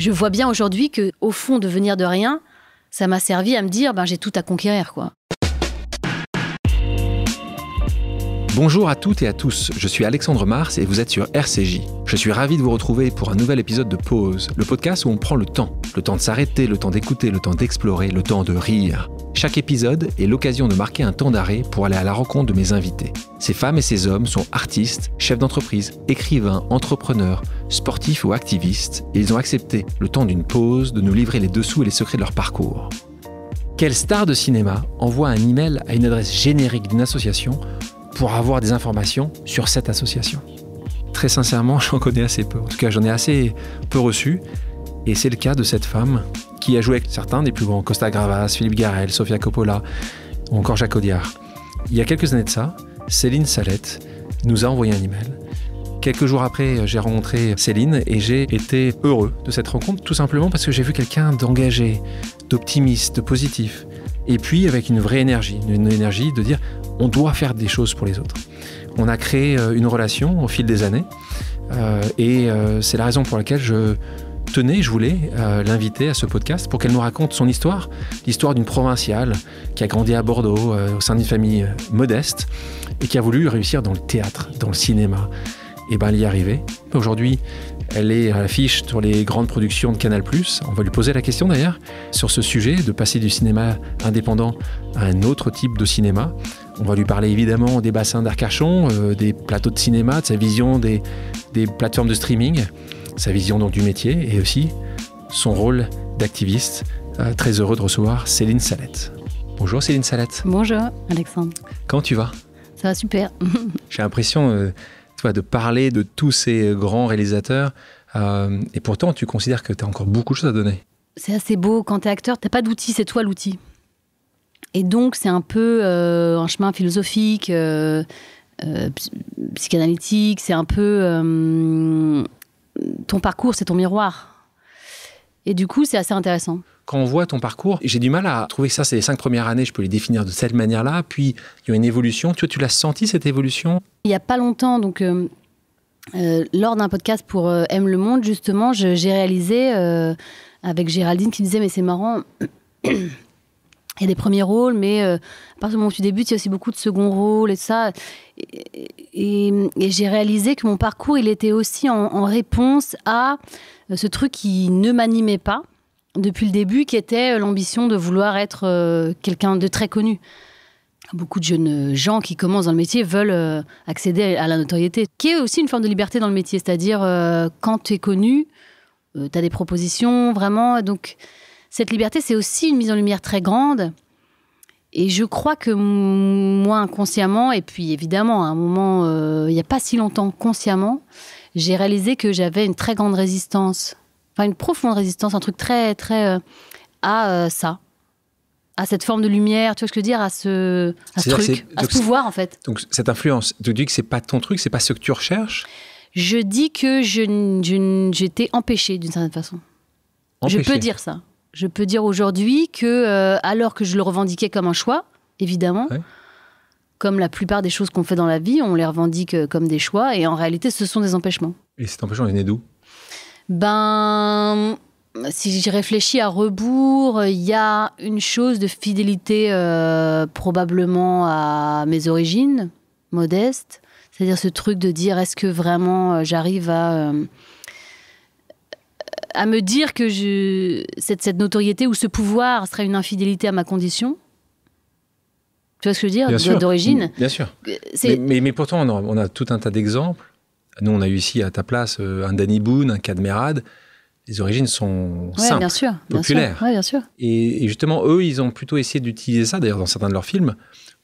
je vois bien aujourd'hui que au fond de venir de rien, ça m'a servi à me dire ben j'ai tout à conquérir quoi. Bonjour à toutes et à tous, je suis Alexandre Mars et vous êtes sur RCJ. Je suis ravi de vous retrouver pour un nouvel épisode de Pause, le podcast où on prend le temps. Le temps de s'arrêter, le temps d'écouter, le temps d'explorer, le temps de rire. Chaque épisode est l'occasion de marquer un temps d'arrêt pour aller à la rencontre de mes invités. Ces femmes et ces hommes sont artistes, chefs d'entreprise, écrivains, entrepreneurs, sportifs ou activistes, et ils ont accepté, le temps d'une pause, de nous livrer les dessous et les secrets de leur parcours. Quelle star de cinéma envoie un email à une adresse générique d'une association pour avoir des informations sur cette association. Très sincèrement, j'en connais assez peu. En tout cas, j'en ai assez peu reçu. Et c'est le cas de cette femme qui a joué avec certains des plus grands, Costa Gravas, Philippe Garel, Sofia Coppola ou encore Jacques Audiard. Il y a quelques années de ça, Céline Salette nous a envoyé un email. Quelques jours après, j'ai rencontré Céline et j'ai été heureux de cette rencontre, tout simplement parce que j'ai vu quelqu'un d'engagé, d'optimiste, de positif, et puis avec une vraie énergie, une énergie de dire on doit faire des choses pour les autres. On a créé euh, une relation au fil des années, euh, et euh, c'est la raison pour laquelle je tenais, je voulais l'inviter à ce podcast pour qu'elle nous raconte son histoire, l'histoire d'une provinciale qui a grandi à Bordeaux au sein d'une famille modeste et qui a voulu réussir dans le théâtre, dans le cinéma. Et bien, elle y est arrivée. Aujourd'hui, elle est à euh, l'affiche sur les grandes productions de Canal+. On va lui poser la question d'ailleurs sur ce sujet de passer du cinéma indépendant à un autre type de cinéma. On va lui parler évidemment des bassins d'Arcachon, euh, des plateaux de cinéma, de sa vision des, plateformes de streaming, sa vision donc du métier et aussi son rôle d'activiste. Euh, très heureux de recevoir Céline Salette. Bonjour Céline Salette. Bonjour Alexandre. Comment tu vas Ça va super. J'ai l'impression de parler de tous ces grands réalisateurs. Euh, et pourtant, tu considères que tu as encore beaucoup de choses à donner. C'est assez beau. Quand tu es acteur, tu pas d'outil, c'est toi l'outil. Et donc, c'est un peu euh, un chemin philosophique, euh, psychanalytique, c'est un peu. ton parcours, c'est ton miroir. Et du coup, c'est assez intéressant. Quand on voit ton parcours, j'ai du mal à trouver que ça, c'est les cinq premières années, je peux les définir de cette manière-là. Puis, il y a une évolution. Tu, tu l'as senti, cette évolution Il n'y a pas longtemps, donc euh, euh, lors d'un podcast pour euh, Aime le Monde, justement, j'ai réalisé avec Géraldine qui disait, mais c'est marrant. il y a des premiers rôles, mais à partir du moment où tu débutes, il y a aussi beaucoup de second rôles et tout ça. Et, j'ai réalisé que mon parcours, il était aussi en, en réponse à euh, ce truc qui ne m'animait pas depuis le début, qui était euh, l'ambition de vouloir être euh, quelqu'un de très connu. Beaucoup de jeunes gens qui commencent dans le métier veulent accéder à la notoriété, qui est aussi une forme de liberté dans le métier, c'est-à-dire quand tu es connu, tu as des propositions, vraiment. Donc cette liberté, c'est aussi une mise en lumière très grande. Et je crois que moi, inconsciemment, et puis évidemment, à un moment, il n'y a pas si longtemps, consciemment, j'ai réalisé que j'avais une très grande résistance, enfin une profonde résistance, un truc très, très. Euh, à euh, ça, à cette forme de lumière, tu vois ce que je veux dire, à ce, truc, à ce pouvoir en fait. Donc cette influence, tu dis que c'est pas ton truc, c'est pas ce que tu recherches Je dis que j'étais empêchée d'une certaine façon. Je peux dire ça. Je peux dire aujourd'hui que, euh, alors que je le revendiquais comme un choix, évidemment, comme la plupart des choses qu'on fait dans la vie, on les revendique euh, comme des choix et en réalité, ce sont des empêchements. Et cet empêchement est né d'où Ben, si j'y réfléchis à rebours, il y a une chose de fidélité euh, probablement à mes origines modestes. C'est-à-dire ce truc de dire est-ce que vraiment euh, j'arrive à, à me dire que je, cette notoriété ou ce pouvoir serait une infidélité à ma condition tu vois ce que je veux dire D'origine. Bien sûr. Mais, pourtant, on a, tout un tas d'exemples. Nous, on a eu ici à ta place euh, un Danny Boone, un Cadmerade. Les origines sont simples, bien populaires. Sûr, bien sûr. Et, et, justement, eux, ils ont plutôt essayé d'utiliser ça, d'ailleurs, dans certains de leurs films,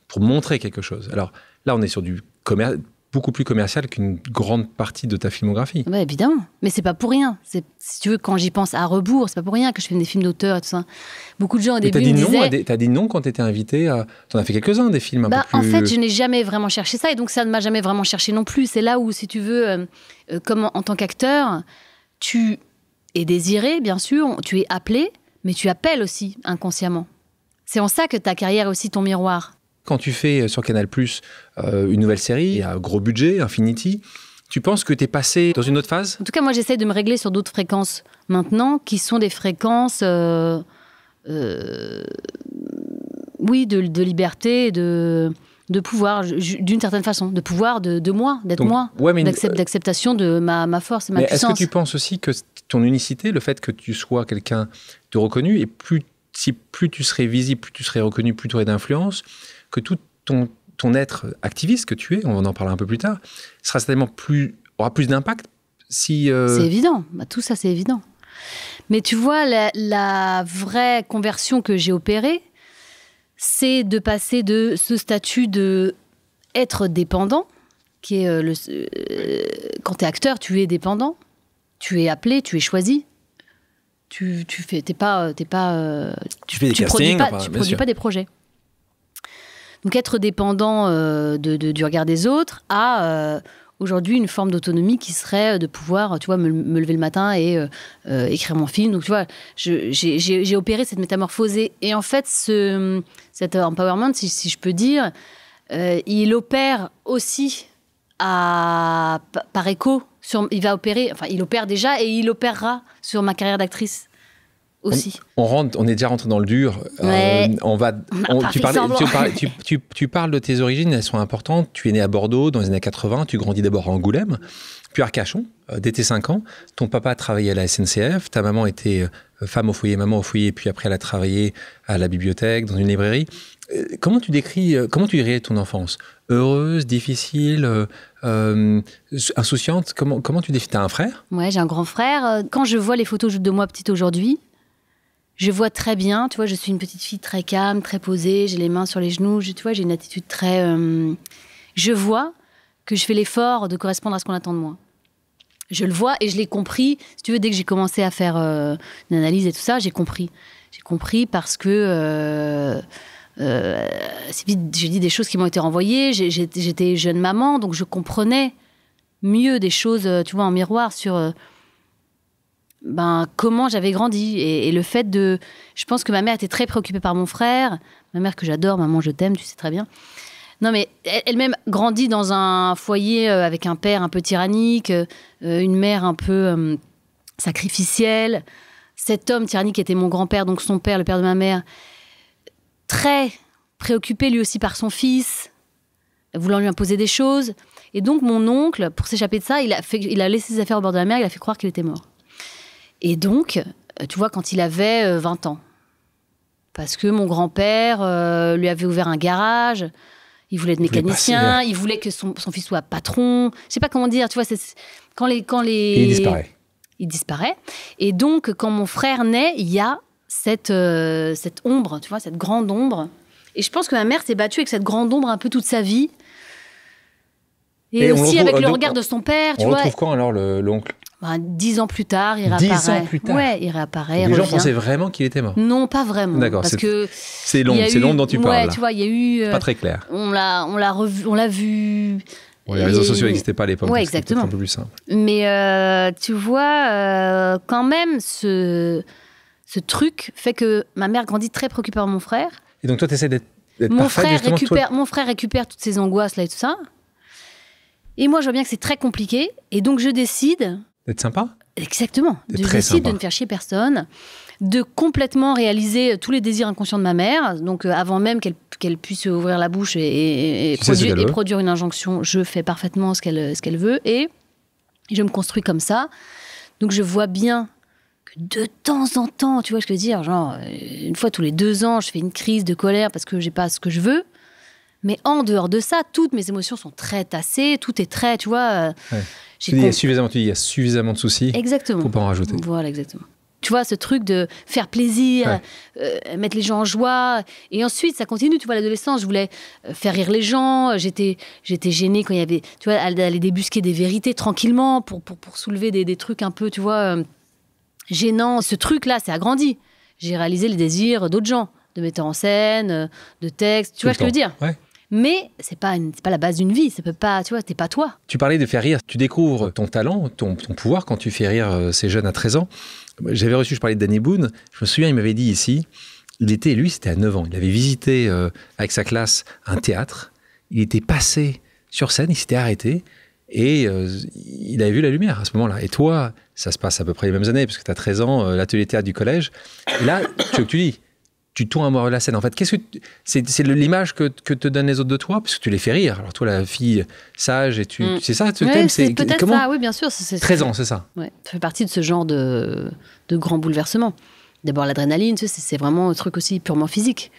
pour montrer quelque chose. Alors là, on est sur du commerce, beaucoup plus commercial qu'une grande partie de ta filmographie. évidemment, mais c'est pas pour rien. Si tu veux, quand j'y pense à rebours, c'est pas pour rien que je fais des films d'auteur et tout ça. Beaucoup de gens au début as dit me disaient... T'as dit non quand étais invité à... T'en as fait quelques-uns des films un bah, peu En fait, je n'ai jamais vraiment cherché ça et donc ça ne m'a jamais vraiment cherché non plus. C'est là où, si tu veux, euh, euh, en tant qu'acteur, tu es désiré, bien sûr, tu es appelé, mais tu appelles aussi inconsciemment. C'est en ça que ta carrière est aussi ton miroir. Quand tu fais euh, sur Canal Plus euh, une nouvelle série, il y a un gros budget, Infinity, tu penses que tu es passé dans une autre phase En tout cas, moi, j'essaie de me régler sur d'autres fréquences maintenant, qui sont des fréquences, euh, oui, de, liberté, de, pouvoir, d'une certaine façon, de pouvoir de, moi, d'être moi, d'acceptation de ma, force et ma mais Est-ce que tu penses aussi que ton unicité, le fait que tu sois quelqu'un de reconnu, et plus, si plus tu serais visible, plus tu serais reconnu, plus tu aurais d'influence, que tout ton, être activiste que tu es, on en parlera un peu plus tard, sera certainement plus, aura plus d'impact si. Euh, c'est évident, bah, tout ça c'est évident. Mais tu vois, la, vraie conversion que j'ai opérée, c'est de passer de ce statut de être dépendant, qui est euh, le. Euh, quand tu es acteur, tu es dépendant, tu es appelé, tu es choisi. Tu, tu fais, t'es pas, t'es pas, tu, fais tu produis tu produis pas des projets. Donc être dépendant euh, du regard des autres a euh, aujourd'hui une forme d'autonomie qui serait euh, de pouvoir, tu vois, me, lever le matin et écrire mon film. Donc tu vois, j'ai opéré cette métamorphose et, en fait, cet empowerment, si, je peux dire, il opère aussi par écho. il va opérer, enfin, il opère déjà et il opérera sur ma carrière d'actrice. On, rentre, on est déjà rentré dans le dur. Euh, on va. tu, parles de tes origines, elles sont importantes. Tu es né à Bordeaux dans les années 80, tu grandis d'abord à Angoulême, puis à Arcachon, euh, dès tes 5 ans. Ton papa travaillait à la SNCF, ta maman était euh, femme au foyer, maman au foyer, puis après elle a travaillé à la bibliothèque, dans une librairie. comment tu décris, comment tu dirais ton enfance Heureuse, difficile, insouciante Comment, tu définis T'as un frère Ouais, j'ai un grand frère. Quand je vois les photos de moi petite aujourd'hui, je vois très bien, tu vois, je suis une petite fille très calme, très posée, j'ai les mains sur les genoux, je, tu vois, j'ai une attitude très... Euh, je vois que je fais l'effort de correspondre à ce qu'on attend de moi. Je le vois et je l'ai compris, si tu veux, dès que j'ai commencé à faire euh, une analyse et tout ça, j'ai compris. J'ai compris parce que... Euh, j'ai dit des choses qui m'ont été renvoyées, j'étais jeune maman, donc je comprenais mieux des choses, tu vois, en miroir sur ben, comment j'avais grandi. Et, le fait de. Je pense que ma mère était très préoccupée par mon frère. Ma mère que j'adore, maman, je t'aime, tu sais très bien. Non, mais elle-même grandit dans un foyer euh, avec un père un peu tyrannique, euh, une mère un peu euh, sacrificielle. Cet homme tyrannique était mon grand-père, donc son père, le père de ma mère, très préoccupé lui aussi par son fils, voulant lui imposer des choses. Et donc mon oncle, pour s'échapper de ça, il a, il a laissé ses affaires au bord de la mer, il a fait croire qu'il était mort. Et donc, euh, tu vois, quand il avait 20 euh, ans, parce que mon grand-père euh, lui avait ouvert un garage, il voulait être mécanicien, il voulait que son, fils soit patron. Je sais pas comment dire, tu vois, c'est quand les quand les il disparaît. Il disparaît. Et donc quand mon frère naît, il y a cette cette ombre, tu vois, cette grande ombre. Et je pense que ma mère s'est battue avec cette grande ombre un peu toute sa vie. Et, aussi avec le regard de son père, tu vois. On retrouve quand alors l'oncle ben dix ans plus tard, il réapparaît. Dix ans plus tard. Ouais, il réapparaît. Les gens pensaient vraiment qu'il était mort. Non, pas vraiment. D'accord. Parce que c'est long, c'est long dont tu parles. Ouais, tu vois, il y a eu. Euh, pas très clair. On l'a, on l'a revu, on l'a vu. Ouais, les réseaux sociaux n'existaient pas à l'époque. Ouais, exactement. Un peu plus simple. Mais euh, tu vois, euh, quand même, ce ce truc fait que ma mère grandit très préoccupée par mon frère. Et donc toi, tu essaies d'être mon parfait, frère récupère, Mon frère récupère toutes ses angoisses là et tout ça. Et moi, je vois bien que c'est très compliqué. Et donc, je décide être sympa Exactement. De très de ne faire chier personne, de complètement réaliser euh, tous les désirs inconscients de ma mère, donc euh, avant même qu'elle qu'elle puisse ouvrir la bouche et, et, produire, une injonction, je fais parfaitement ce qu'elle qu'elle veut et je me construis comme ça. Donc je vois bien que de temps en temps, tu vois ce que je veux dire, genre euh, une fois tous les deux ans, je fais une crise de colère parce que j'ai pas ce que je veux. Mais en dehors de ça, toutes mes émotions sont très tassées, tout est très, tu vois. Tu dis, il y a suffisamment, il y a de soucis. pour pour pas en rajouter. Voilà, exactement. Tu vois, ce truc de faire plaisir, euh, mettre les gens en joie. Et ensuite, ça continue. Tu vois, l'adolescence, je voulais euh, faire rire les gens. Euh, j'étais, j'étais gênée quand il y avait, tu vois, aller débusquer des vérités tranquillement pour, pour, soulever des, trucs un peu, tu vois, gênants. Ce truc-là, c'est agrandi. J'ai réalisé les désirs d'autres gens, de metteurs en scène, de textes. Tu vois ce que je veux dire mais c'est pas pas la base d'une vie. Ça peut pas, tu vois, t'es pas toi. Tu parlais de faire rire. Tu découvres ton talent, ton, pouvoir quand tu fais rire euh, ces jeunes à 13 ans. J'avais reçu, je parlais de Danny Boone. Je me souviens, il m'avait dit ici. Il était, lui, c'était à 9 ans. Il avait visité euh, avec sa classe un théâtre. Il était passé sur scène. Il s'était arrêté. Et euh, il avait vu la lumière à ce moment-là. Et toi, ça se passe à peu près les mêmes années, puisque tu as 13 ans, l'atelier théâtre du collège. là, tu, tu dis, tu tournes à moi la scène. En fait, qu'est-ce que c'est, l'image que, te donnent les autres de toi, parce que tu les fais rire. Alors toi, la fille sage, et tu, mm. c'est ça, c'est, peut-être ça. Oui, bien sûr, c'est, 13 ans, c'est ça. Ouais, ça fait partie de ce genre de, grands grand bouleversement. D'abord, l'adrénaline, c'est vraiment un truc aussi purement physique.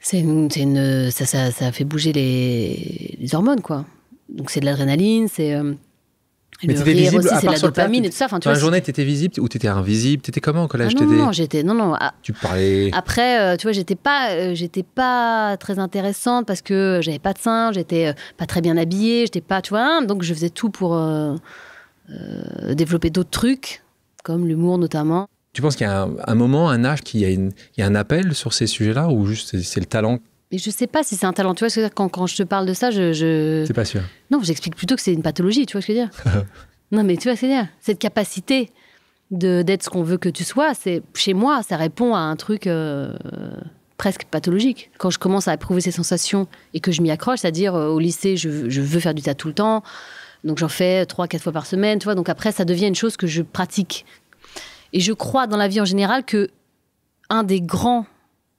C'est ça, fait bouger les, hormones, quoi. Donc c'est de l'adrénaline, c'est euh, mais tu étais visible, aussi, c'est la dopamine et tout ça. Enfin, tu vois, la journée, étais visible ou étais invisible étais comment au collège ah non, non, j'étais. Non, non. Ah, tu parlais. Après, euh, tu vois, j'étais pas, euh, j'étais pas très intéressante parce que j'avais pas de seins, j'étais euh, pas très bien habillée, j'étais pas, tu vois, hein, donc je faisais tout pour développer d'autres trucs, comme l'humour notamment. Tu penses qu'il y a un, moment, un âge, qu'il y, a un appel sur ces sujets-là ou juste c'est le talent mais je sais pas si c'est un talent. Tu vois, que quand, quand je te parle de ça, je. C'est pas sûr. Non, j'explique plutôt que c'est une pathologie, tu vois ce que je veux dire Non, mais tu vois ce que je veux dire Cette capacité d'être ce qu'on veut que tu sois, c'est chez moi, ça répond à un truc euh, presque pathologique. Quand je commence à éprouver ces sensations et que je m'y accroche, c'est-à-dire euh, au lycée, je, je, veux faire du tas tout le temps, donc j'en fais trois, quatre fois par semaine, tu vois. Donc après, ça devient une chose que je pratique. Et je crois dans la vie en général que un des grands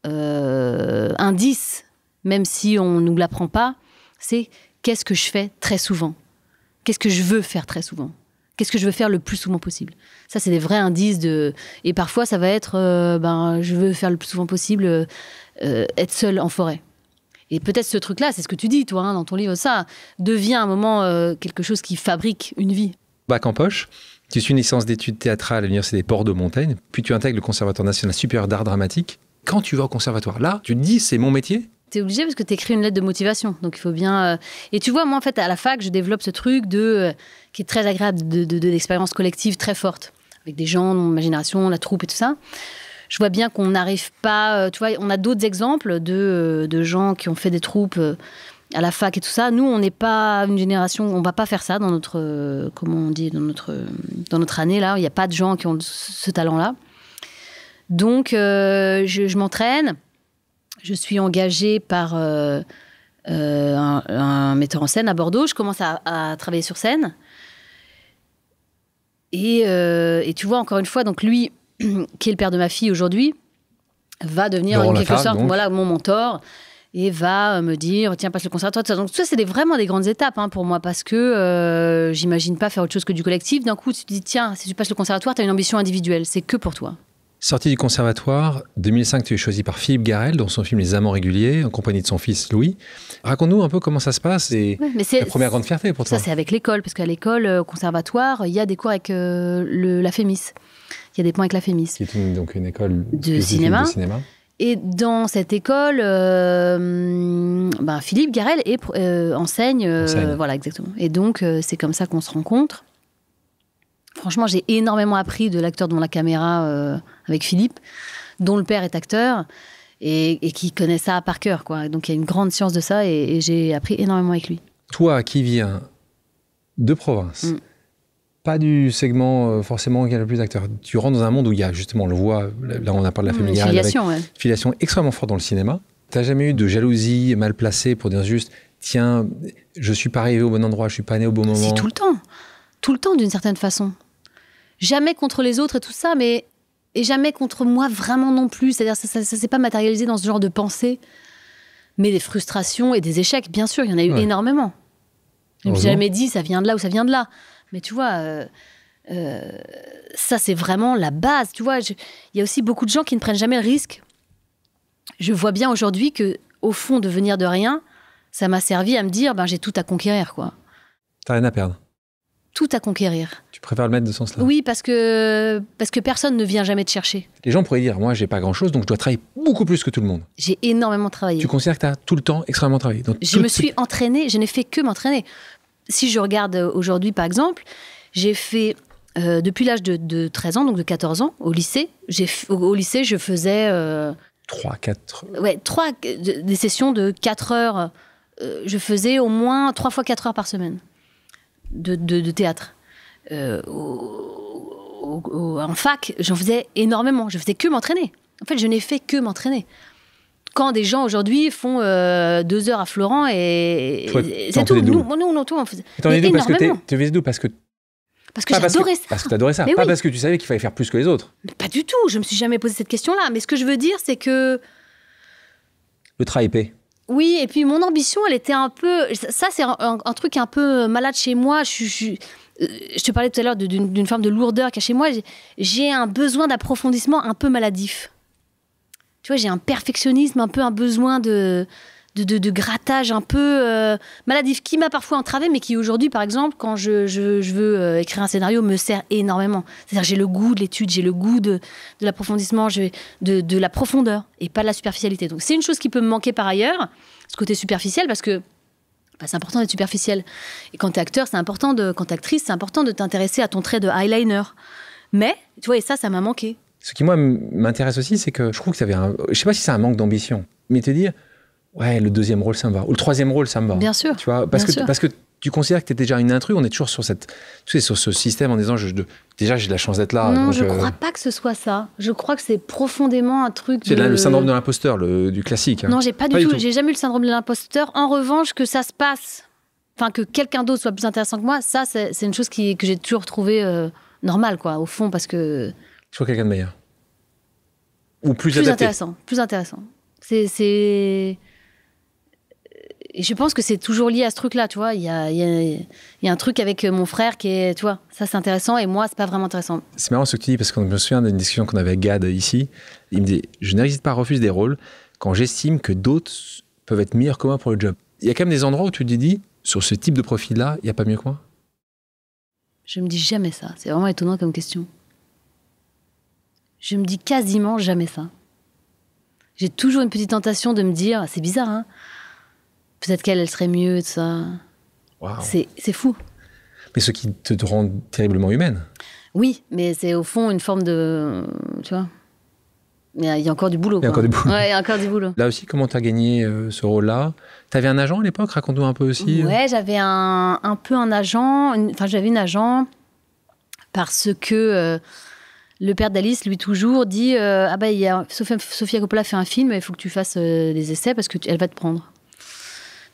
euh, indice, même si on ne nous l'apprend pas, c'est qu'est-ce que je fais très souvent Qu'est-ce que je veux faire très souvent Qu'est-ce que je veux faire le plus souvent possible Ça, c'est des vrais indices de. Et parfois, ça va être, euh, ben, je veux faire le plus souvent possible euh, être seul en forêt. Et peut-être ce truc-là, c'est ce que tu dis, toi, hein, dans ton livre, ça devient à un moment quelque chose qui fabrique une vie. Bac en poche, tu suis une licence d'études théâtrales à l'Université des Ports de Montagne, puis tu intègres le Conservatoire national supérieur d'art dramatique quand tu vas au conservatoire, là, tu te dis, c'est mon métier T'es obligé parce que tu t'écris une lettre de motivation. Donc il faut bien. Euh, et tu vois, moi, en fait, à la fac, je développe ce truc de euh, qui est très agréable, de, collective très forte, avec des gens de ma génération, la troupe et tout ça. Je vois bien qu'on n'arrive pas. Euh, tu vois, on a d'autres exemples de, de, gens qui ont fait des troupes à la fac et tout ça. Nous, on n'est pas une génération, on va pas faire ça dans notre, comment on dit, dans notre, dans notre année là. Il n'y a pas de gens qui ont ce talent-là. Donc, euh, je, m'entraîne. Je suis engagée par euh, euh, un, metteur en scène à Bordeaux. Je commence à, travailler sur scène. Et, tu vois, encore une fois, donc lui, qui est le père de ma fille aujourd'hui, va devenir quelque sorte voilà, mon mentor et va me dire tiens passe le conservatoire ». donc ça c'est vraiment des grandes étapes hein, pour moi parce que j'imagine pas faire autre chose que du collectif d'un coup tu te dis tiens si tu passes le conservatoire tu as une ambition individuelle c'est que pour toi Sorti du conservatoire, 2005, tu es choisi par Philippe Garel dans son film Les Amants réguliers, en compagnie de son fils Louis. Raconte-nous un peu comment ça se passe et la première grande fierté pour toi. Ça, c'est avec l'école, parce qu'à l'école, euh, au conservatoire, il y a des cours avec euh, la Fémis. Il y a des points avec la Fémis. Qui est donc une école de cinéma. Et dans cette école, euh, ben Philippe Garel enseigne, enseigne. Voilà, exactement. Et donc, c'est comme ça qu'on se rencontre. Franchement, j'ai énormément appris de l'acteur devant la caméra euh, avec Philippe, dont le père est acteur et, qui connaît ça par cœur. Quoi. Donc il y a une grande science de ça et, j'ai appris énormément avec lui. Toi qui viens de province, mm. pas du segment euh, forcément qui a le plus d'acteurs, tu rentres dans un monde où il y a justement, le voit, là on a parlé de la mm, familiarité. filiation, filiation extrêmement forte dans le cinéma. T'as jamais eu de jalousie mal placée pour dire juste, tiens, je suis pas arrivé au bon endroit, je suis pas né au bon moment. C'est tout le temps, tout le temps d'une certaine façon jamais contre les autres et tout ça, mais et jamais contre moi vraiment non plus. C'est-à-dire ça, ça, s'est pas matérialisé dans ce genre de pensée, mais des frustrations et des échecs, bien sûr, il y en a eu énormément. Je me suis jamais dit ça vient de là ou ça vient de là, mais tu vois. Euh, euh, ça, c'est vraiment la base. Tu vois, il y a aussi beaucoup de gens qui ne prennent jamais le risque. Je vois bien aujourd'hui que, au fond, de venir de rien, ça m'a servi à me dire, ben, j'ai tout à conquérir, quoi. T'as rien à perdre. Tout à conquérir. Je préfère le mettre de ce sens-là Oui, parce que, parce que personne ne vient jamais te chercher. Les gens pourraient dire, moi, j'ai pas grand-chose, donc je dois travailler beaucoup plus que tout le monde. J'ai énormément travaillé. Tu considères que tu as tout le temps extrêmement travaillé Je me suis entraînée, je n'ai fait que m'entraîner. Si je regarde euh, aujourd'hui, par exemple, j'ai fait euh, depuis l'âge de, 13 ans, donc de 14 ans, au lycée, J'ai au, lycée, je faisais. Euh, 3, 4. Ouais, 3, des sessions de 4 heures. Euh, je faisais au moins 3 fois 4 heures par semaine de, de théâtre. Euh, en fac, j'en faisais énormément. Je faisais que m'entraîner. En fait, je n'ai fait que m'entraîner. Quand des gens aujourd'hui font euh, deux heures à Florent et, c'est tout. Nous, nous, on, on faisait. T'en que tu faisais d'où Parce que parce que ça. Parce que t'adorais ça. pas parce que tu savais qu'il fallait faire plus que les autres. pas du tout. Je me suis jamais posé cette question-là. Mais ce que je veux dire, c'est que. Le travail épais. Oui, et puis mon ambition, elle était un peu. Ça, c'est un, truc un peu malade chez moi. Je, je, je te parlais tout à l'heure d'une forme de lourdeur qu'il chez moi. J'ai un besoin d'approfondissement un peu maladif. Tu vois, j'ai un perfectionnisme, un peu un besoin de, de, grattage un peu euh, maladif qui m'a parfois entravé, mais qui aujourd'hui, par exemple, quand je, veux euh, écrire un scénario, me sert énormément. C'est-à-dire, j'ai le goût de l'étude, j'ai le goût de, l'approfondissement, de, de la profondeur et pas de la superficialité. Donc, c'est une chose qui peut me manquer par ailleurs, ce côté superficiel, parce que bah, c'est important d'être superficiel. Et quand es acteur, c'est important de, quand t'es actrice, c'est important de t'intéresser à ton trait de eyeliner. Mais, tu vois, et ça, ça m'a manqué. Ce qui, moi, m'intéresse aussi, c'est que je crois que ça avait. un. Je sais pas si c'est un manque d'ambition, mais te dire, ouais, le deuxième rôle, ça me va. Ou le troisième rôle, ça me va. Bien sûr. Tu vois, parce que, parce que tu considères que tu es déjà une intrus On est toujours sur, cette, sur ce système en disant je, déjà j'ai de la chance d'être là. Non, je ne euh, crois pas que ce soit ça. Je crois que c'est profondément un truc. C'est le syndrome de l'imposteur, du classique. Hein. Non, j'ai pas, pas, du tout. J'ai jamais eu le syndrome de l'imposteur. En revanche, que ça se passe, enfin que quelqu'un d'autre soit plus intéressant que moi, ça c'est une chose qui, que j'ai toujours trouvé normal, euh, normale, quoi, au fond, parce que. Je crois quelqu'un de meilleur. Ou plus, adapté. intéressant. Plus intéressant. C'est. Et je pense que c'est toujours lié à ce truc-là, tu vois. Il y a, un truc avec euh, mon frère qui est, tu vois, ça c'est intéressant et moi c'est pas vraiment intéressant. C'est marrant ce que tu dis parce que je me souviens d'une discussion qu'on avait avec Gad ici. Il me dit Je n'hésite pas à refuser des rôles quand j'estime que d'autres peuvent être meilleurs que moi pour le job. Il y a quand même des endroits où tu te dis Sur ce type de profil-là, il n'y a pas mieux que moi Je me dis jamais ça. C'est vraiment étonnant comme question. Je me dis quasiment jamais ça. J'ai toujours une petite tentation de me dire ah, C'est bizarre, hein Peut-être qu'elle, elle serait mieux, ça. C'est fou. Mais ce qui te rend terriblement humaine. Oui, mais c'est au fond une forme de. Tu vois euh, il y a encore du boulot. Il y a encore du boulot. Ouais, il y a encore du boulot. Là aussi, comment tu as gagné euh, ce rôle-là Tu avais un agent à l'époque Raconte-nous un peu aussi. Euh. Ouais, j'avais un, peu un agent. Enfin, j'avais une agent parce que le père d'Alice, lui, toujours dit Ah, bah, Coppola fait un film, il faut que tu fasses des essais parce qu'elle va te prendre.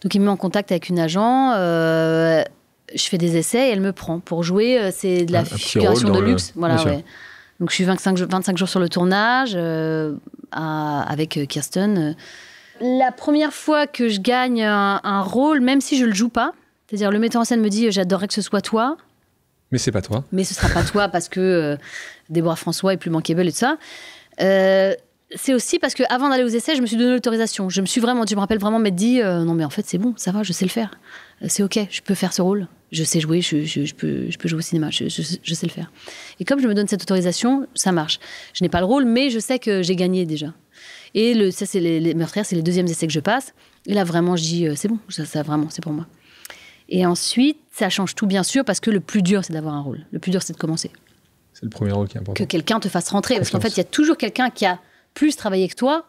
Donc il me met en contact avec une agent. Euh, je fais des essais et elle me prend pour jouer. Euh, c'est de la figuration de luxe. Voilà, Donc je suis 25, 25 jours sur le tournage euh, avec Kirsten. La première fois que je gagne un, rôle, même si je le joue pas, c'est-à-dire le metteur en scène me dit j'adorerais que ce soit toi. Mais c'est pas toi. Mais ce sera pas toi parce que euh, Déborah François est plus manquable et tout ça c'est aussi parce que avant d'aller aux essais, je me suis donné l'autorisation. Je me suis vraiment, je me rappelle vraiment m'être dit, euh, non mais en fait c'est bon, ça va, je sais le faire, euh, c'est ok, je peux faire ce rôle, je sais jouer, je, peux, jouer au cinéma, je, sais le faire. Et comme je me donne cette autorisation, ça marche. Je n'ai pas le rôle, mais je sais que j'ai gagné déjà. Et ça c'est les, meurtriers, meurtrières, c'est les deuxièmes essais que je passe. Et là vraiment, je dis, euh, c'est bon, ça, vraiment, c'est pour moi. Et ensuite, ça change tout bien sûr parce que le plus dur c'est d'avoir un rôle. Le plus dur c'est de commencer. C'est le premier rôle qui est important. Que quelqu'un te fasse rentrer, parce qu'en fait il y a toujours quelqu'un qui a plus travailler que toi,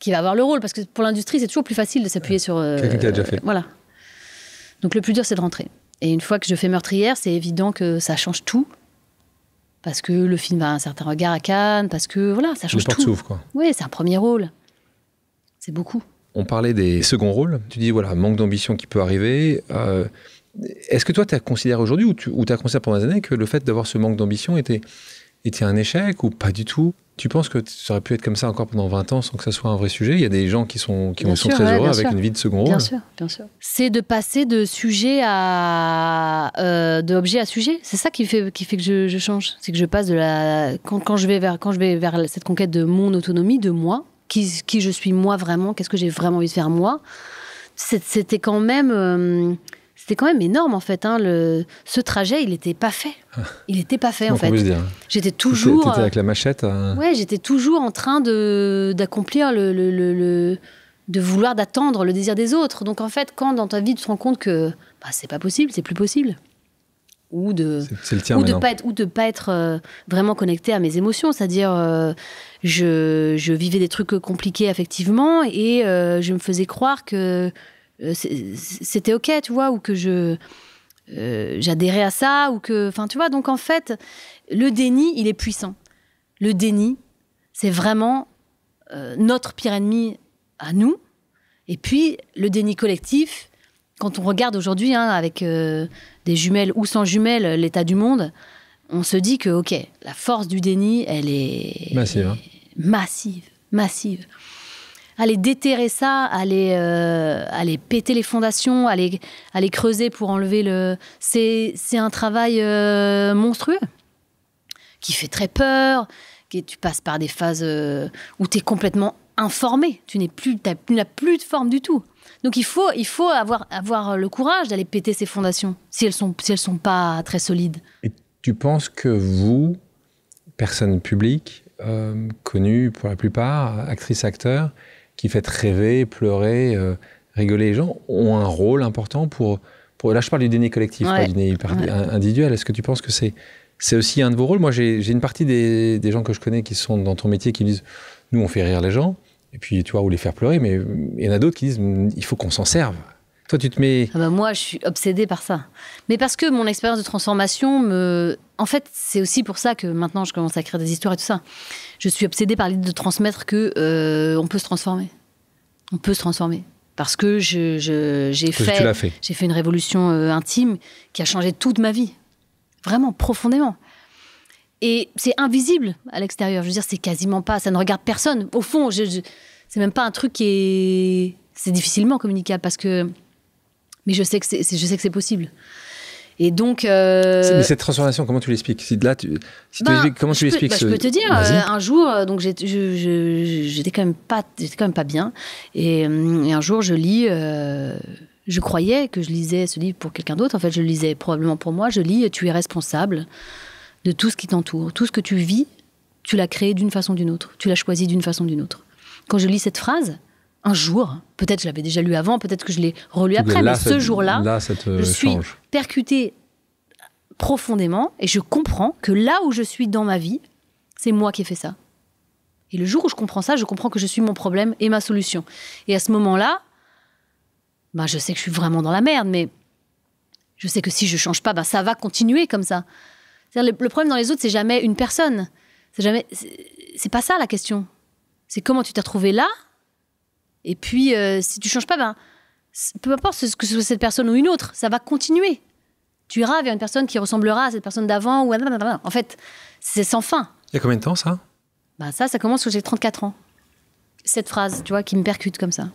qui va avoir le rôle. Parce que pour l'industrie, c'est toujours plus facile de s'appuyer sur. Euh, Quelqu'un qui a déjà fait. voilà. Donc le plus dur, c'est de rentrer. Et une fois que je fais meurtrière, c'est évident que ça change tout. Parce que le film a un certain regard à Cannes, parce que voilà, ça change tout. s'ouvre, quoi. Oui, c'est un premier rôle. C'est beaucoup. On parlait des seconds rôles. Tu dis, voilà, manque d'ambition qui peut arriver. Euh, est-ce que toi, tu as considéré aujourd'hui, ou tu as considéré pendant des années, que le fait d'avoir ce manque d'ambition était, était un échec ou pas du tout tu penses que ça aurait pu être comme ça encore pendant 20 ans sans que ça soit un vrai sujet Il y a des gens qui sont, qui sont très heureux avec une vie de second rôle. Bien sûr, bien sûr. C'est de passer de sujet à. Euh, de objet à sujet. C'est ça qui fait, qui fait que je, change. C'est que je passe de la. Quand, quand, je vais vers, quand je vais vers cette conquête de mon autonomie, de moi, qui, qui je suis moi vraiment, qu'est-ce que j'ai vraiment envie de faire moi, c'était quand même. Euh, c'était quand même énorme en fait. Hein, le, ce trajet, il n'était pas fait. Il n'était pas fait en fait. Hein. J'étais toujours. T'étais euh, avec la machette. Euh. Ouais, j'étais toujours en train de d'accomplir le, le, le, de vouloir d'attendre le désir des autres. Donc en fait, quand dans ta vie tu te rends compte que bah, c'est pas possible, c'est plus possible, ou de le tien, ou de pas être ou de pas être euh, vraiment connecté à mes émotions c'est-à-dire je, je, vivais des trucs compliqués affectivement et je me faisais croire que euh, c'était ok, tu vois, ou que je euh, j'adhérais à ça, ou que, enfin, tu vois. Donc en fait, le déni, il est puissant. Le déni, c'est vraiment euh, notre pire ennemi à nous. Et puis le déni collectif, quand on regarde aujourd'hui hein, avec des jumelles ou sans jumelles l'état du monde, on se dit que ok, la force du déni, elle est massive, hein. massive, massive aller déterrer ça, aller, euh, péter les fondations, aller, creuser pour enlever le. C'est un travail euh, monstrueux qui fait très peur, qui, tu passes par des phases euh, où tu es complètement informé, tu n'es plus, tu n'as plus de forme du tout. Donc il faut, il faut avoir, le courage d'aller péter ces fondations si elles sont, si sont pas très solides. Et tu penses que vous, personne publique, euh, connue pour la plupart, actrice, acteur, qui fait rêver, pleurer, euh, rigoler les gens, ont un rôle important pour, pour... Là, je parle du déni collectif, pas du déni individuel. Est-ce que tu penses que c'est c'est aussi un de vos rôles Moi, j'ai une partie des, des, gens que je connais qui sont dans ton métier qui disent Nous, on fait rire les gens, et puis, tu vois, ou les faire pleurer, mais il y en a d'autres qui disent Il faut qu'on s'en serve. Toi, tu te mets. Ah bah, moi, je suis obsédée par ça. Mais parce que mon expérience de transformation me. En fait, c'est aussi pour ça que maintenant je commence à écrire des histoires et tout ça je suis obsédée par l'idée de transmettre que euh, on peut se transformer. On peut se transformer. Parce que j'ai fait, fait une révolution euh, intime qui a changé toute ma vie. Vraiment, profondément. Et c'est invisible à l'extérieur. Je veux dire, c'est quasiment pas. Ça ne regarde personne. Au fond, c'est même pas un truc qui est. C'est difficilement communicable parce que. Mais je sais que c'est possible. Et donc. Euh, mais cette transformation, comment tu l'expliques si là, tu, bah, comment tu l'expliques bah, Je peux te dire, euh, un jour, euh, donc j'étais quand même pas, j'étais quand même pas bien, et, un jour je lis. je croyais que je lisais ce livre pour quelqu'un d'autre. En fait, je le lisais probablement pour moi. Je lis Tu es responsable de tout ce qui t'entoure. Tout ce que tu vis, tu l'as créé d'une façon ou d'une autre. Tu l'as choisi d'une façon ou d'une autre. Quand je lis cette phrase, un jour, peut-être je l'avais déjà lu avant, peut-être que je l'ai relu après, mais ce jour-là, euh, je suis percutée profondément et je comprends que là où je suis dans ma vie, c'est moi qui ai fait ça. Et le jour où je comprends ça, je comprends que je suis mon problème et ma solution. Et à ce moment-là, bah, je sais que je suis vraiment dans la merde, mais je sais que si je change pas, bah, ça va continuer comme ça. Le, problème dans les autres, c'est jamais une personne. C'est jamais, c'est pas ça la question. C'est comment tu t'es trouvé là et puis, euh, si tu changes pas, ben, peu importe ce que ce soit cette personne ou une autre, ça va continuer. Tu iras vers une personne qui ressemblera à cette personne d'avant ou En fait, c'est sans fin. Il y a combien de temps ça ben, Ça, ça commence quand j'ai 34 ans. Cette phrase, tu vois, qui me percute comme ça.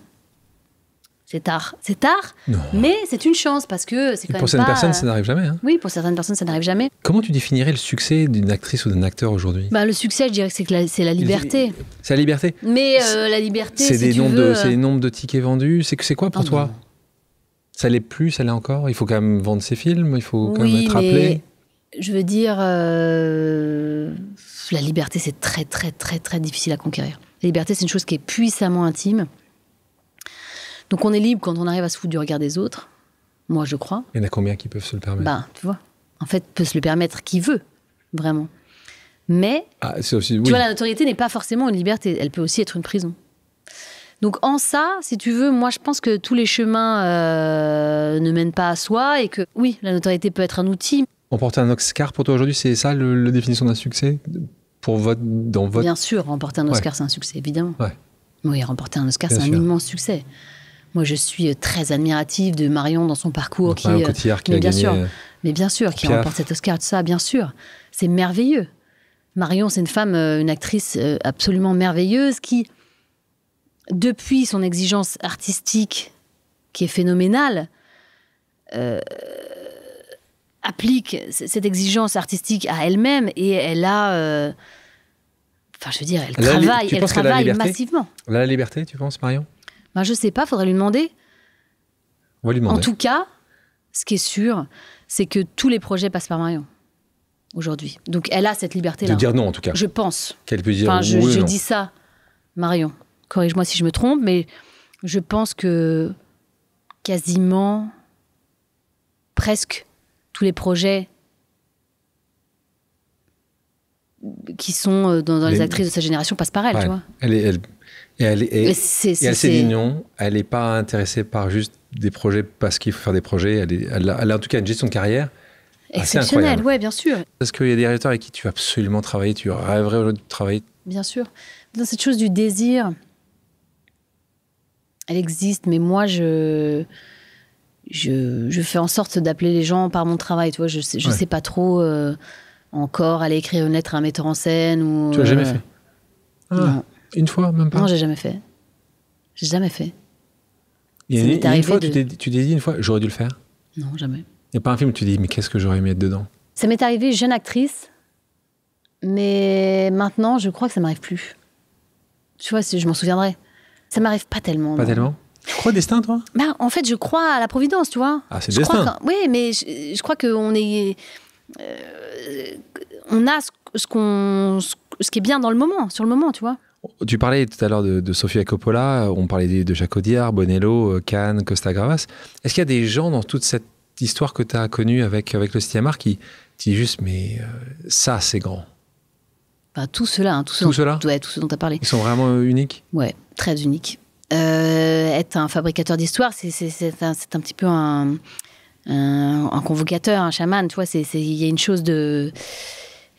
C'est tard. C'est tard, mais c'est une chance parce que c'est quand pour certaines personnes, ça n'arrive jamais. Hein. Oui, pour certaines personnes, ça n'arrive jamais. Comment tu définirais le succès d'une actrice ou d'un acteur aujourd'hui bah, Le succès, je dirais que c'est la, liberté. C'est la liberté Mais euh, la liberté, c'est des, euh, nombres de, tickets vendus. C'est c'est quoi pour oh, toi Ça l'est plus, ça l'est encore Il faut quand même vendre ses films, il faut quand même être appelé. je veux dire, euh, la liberté, c'est très, très, très, très difficile à conquérir. La liberté, c'est une chose qui est puissamment intime. Donc on est libre quand on arrive à se foutre du regard des autres, moi je crois. Il y en a combien qui peuvent se le permettre Bah, tu vois. En fait, peut se le permettre qui veut, vraiment. Mais, ah, tu vois, la notoriété n'est pas forcément une liberté, elle peut aussi être une prison. Donc en ça, si tu veux, moi je pense que tous les chemins euh, ne mènent pas à soi et que oui, la notoriété peut être un outil. Emporter un Oscar pour toi aujourd'hui, c'est ça la définition d'un succès pour votre, dans votre... Bien sûr, remporter un Oscar, c'est un succès, évidemment. Oui, remporter un Oscar, c'est un immense succès. Moi, je suis euh, très admirative de Marion dans son parcours. qui, euh, qui mais bien sûr, euh, Mais bien sûr, qui remporte cet Oscar, tout ça, bien sûr. C'est merveilleux. Marion, c'est une femme, une actrice absolument merveilleuse qui, depuis son exigence artistique qui est phénoménale, applique cette exigence artistique à elle-même et elle a. enfin, je veux dire, elle travaille, elle, travaille massivement. la liberté, tu penses, Marion ben, je sais pas, faudrait lui demander. On va lui demander. En tout cas, ce qui est sûr, c'est que tous les projets passent par Marion aujourd'hui. Donc elle a cette liberté-là. De dire non, en tout cas. Je pense. Qu'elle peut dire enfin, je, dis ça, Marion. Corrige-moi si je me trompe, mais je pense que quasiment, presque tous les projets qui sont euh, dans, les... actrices de sa génération passent par elle, tu vois. Elle, elle, et elle, est assez s'est non, elle n'est pas intéressée par juste des projets parce qu'il faut faire des projets. Elle, a, en tout cas une gestion de carrière. Exceptionnelle, oui, bien sûr. Parce qu'il y a des réalisateurs avec qui tu as absolument travaillé, tu rêverais aujourd'hui de travailler. Bien sûr. Dans cette chose du désir, elle existe, mais moi, je. Je, fais en sorte d'appeler les gens par mon travail, tu vois. Je ne sais pas trop euh, encore aller écrire une lettre à un metteur en scène ou. Tu l'as jamais euh, fait ah. Une fois, même pas Non, j'ai jamais fait. J'ai jamais fait. Il y a une, fois, tu t'es dit une fois, j'aurais dû le faire Non, jamais. Il n'y a pas un film où tu dis, mais qu'est-ce que j'aurais aimé être dedans Ça m'est arrivé jeune actrice, mais maintenant, je crois que ça m'arrive plus. Tu vois, je m'en souviendrai. Ça m'arrive pas tellement. Pas tellement tu crois au destin, toi bah, En fait, je crois à la providence, tu vois. Ah, c'est le destin. oui, mais je, crois crois qu'on est. Euh, on a ce, qu'on, ce qui est bien dans le moment, sur le moment, tu vois. Tu parlais tout à l'heure de, de Sofia Coppola, on parlait de, Jacques Audiard, Bonello, euh, Cannes, Costa Gravas. Est-ce qu'il y a des gens dans toute cette histoire que tu as connue avec, avec le Mar qui disent juste, mais euh, ça, c'est grand bah, Tout cela, hein, tout, ce tout, dont, tu as parlé. Ils sont vraiment euh, uniques Ouais, très uniques. être un fabricateur d'histoire, c'est un, un, petit peu un, convocateur, un chaman. Tu vois, il y a une chose de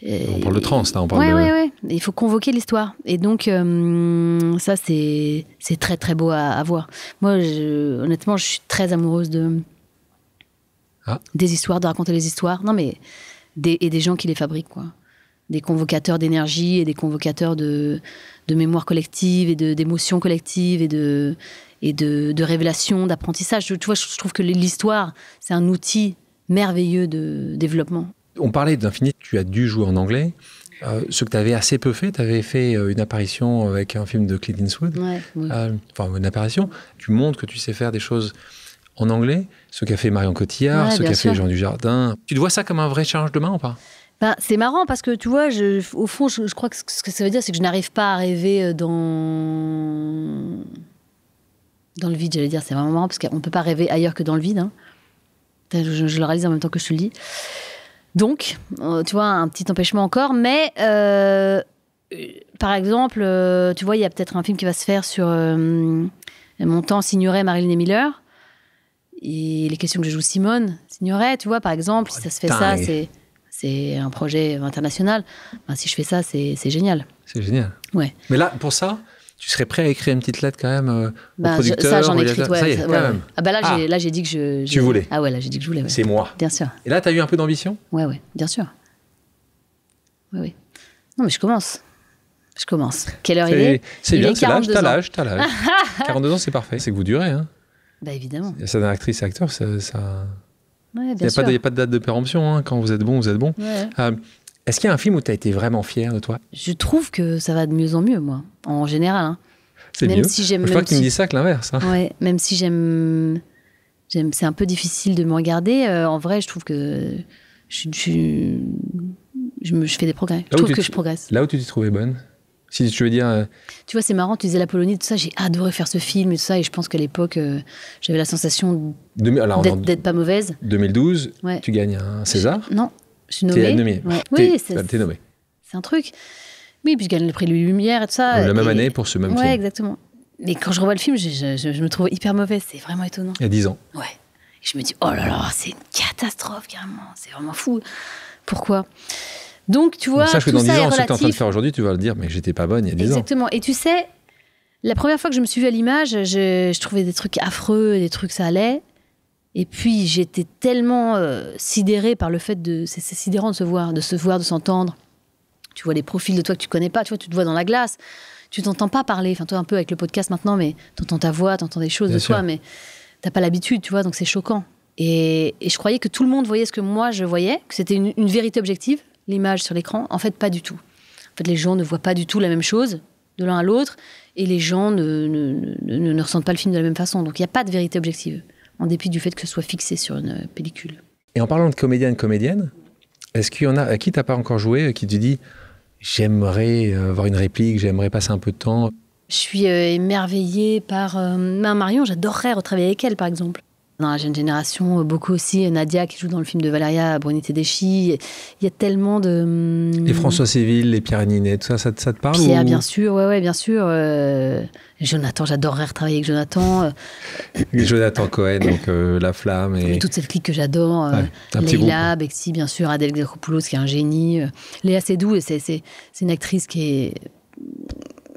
on parle de trans, on parle Oui oui oui. Il faut convoquer l'histoire. Et donc, euh, ça, c'est très, très beau à, voir. Moi, honnêtement, je suis très amoureuse de... Ah. Des histoires, de raconter les histoires. Non, mais... Des, et des gens qui les fabriquent, quoi. Des convocateurs d'énergie et des convocateurs de, de mémoire collective et d'émotions collectives et de, et de, révélation, d'apprentissage. Tu vois, je trouve que l'histoire, c'est un outil merveilleux de développement. On parlait d'Infinite, tu as dû jouer en anglais. Euh, ce que tu avais assez peu fait, tu avais fait euh, une apparition avec un film de Clint Eastwood. Euh, enfin, une apparition. Tu montres que tu sais faire des choses en anglais. Ce qu'a fait Marion Cotillard, ce qu'a fait Jean Dujardin. Tu te vois ça comme un vrai charge de main ou pas ben, c'est marrant parce que tu vois, je, au fond, je, crois que ce que ça veut dire, c'est que je n'arrive pas à rêver dans dans le vide. J'allais dire, c'est vraiment marrant parce qu'on peut pas rêver ailleurs que dans le vide. Hein. Je, je, le réalise en même temps que je te le dis. Donc, euh, tu vois, un petit empêchement encore, mais euh, par exemple, euh, tu vois, il y a peut-être un film qui va se faire sur Mon temps s'ignorait, Marilyn Miller. Et les questions que je joue Simone s'ignorait, tu vois, par exemple, si ça se fait ça, c'est c'est un projet international. si je fais ça, c'est génial. C'est génial. Ouais. Mais là, pour ça, tu serais prêt à écrire une petite lettre quand même euh, au ben, producteur Ça, j'en ai écrit, ouais, Ah bah ah. là, j'ai dit que je, Tu voulais Ah ouais, là, j'ai dit que je voulais. C'est moi. Bien sûr. Et là, tu as eu un peu d'ambition Ouais, ouais, bien sûr. Oui, oui. Non, mais je commence. Je commence. Quelle heure il est C'est bien, t'as l'âge, t'as l'âge, t'as l'âge. 42 ans, c'est parfait. C'est que vous durez, hein Bah évidemment. Ça d'un actrice et acteur, ça... ça... il n'y a, pas de date de péremption. Hein. Quand vous êtes bon, vous êtes bon. Euh, est-ce qu'il y a un film où tu as été vraiment fier de toi Je trouve que ça va de mieux en mieux, moi, en général. Hein. C'est mieux. Si j'aime, Je crois me dis ça que l'inverse. Hein. même si j'aime, j'aime, c'est un peu difficile de me regarder. Euh, en vrai, je trouve que je, fais des progrès. je trouve que je progresse. Là où tu t'es trouvée bonne si tu veux dire. Euh, tu vois, c'est marrant, tu disais la Polonie, tout ça, j'ai adoré faire ce film et tout ça, et je pense qu'à l'époque, euh, j'avais la sensation d'être pas mauvaise. 2012, tu gagnes un César Non, je suis nommée. Oui, c'est nommée. C'est un truc. Oui, puis je gagne le prix de Lumière et tout ça. La même année pour ce même ouais, film. exactement. Mais quand je revois le film, je, me trouve hyper mauvaise. C'est vraiment étonnant. Il y a 10 ans. Ouais. je me dis, oh là là, c'est une catastrophe, carrément. C'est vraiment fou. Pourquoi Donc, tu vois. Sache que dans 10 ans, ce que tu es en train de faire aujourd'hui, tu vas le dire, mais j'étais pas bonne il y a 10 exactement. ans. Exactement. Et tu sais, la première fois que je me suis vu à l'image, je, je, trouvais des trucs affreux, des trucs ça allait. Et puis j'étais tellement euh, sidérée par le fait de c'est sidérant de se voir, de se voir, de s'entendre. Tu vois les profils de toi que tu connais pas, tu vois, tu te vois dans la glace, tu t'entends pas parler. Enfin toi un peu avec le podcast maintenant, mais t'entends ta voix, t'entends des choses de toi, mais t'as pas l'habitude, tu vois, donc c'est choquant. Et, je croyais que tout le monde voyait ce que moi je voyais, que c'était une, vérité objective, l'image sur l'écran. En fait, pas du tout. En fait, les gens ne voient pas du tout la même chose de l'un à l'autre, et les gens ne ne, ressentent pas le film de la même façon. Donc il n'y a pas de vérité objective en dépit du fait que ce soit fixé sur une pellicule. Et en parlant de comédienne, comédienne, est-ce qu'il y en a à qui t'as pas encore joué, euh, qui te dit j'aimerais euh, avoir une réplique, j'aimerais passer un peu de temps Je suis euh, émerveillée par euh, Marion, j'adorerais retravailler avec elle par exemple. Dans la jeune génération, euh, beaucoup aussi, euh, Nadia qui joue dans le film de Valeria euh, et deschi Il y a tellement de. Hum, les François Civil, les Pierre Ninet, tout ça, ça, te parle Pierre, bien sûr, ouais, ouais, bien sûr. Jonathan, j'adorerais retravailler avec Jonathan. Jonathan Cohen, donc La Flamme. Et... toute cette clique que j'adore. Ouais, euh, bien sûr, Adèle Exarchopoulos qui est un génie. Léa Seydoux, c'est une actrice qui est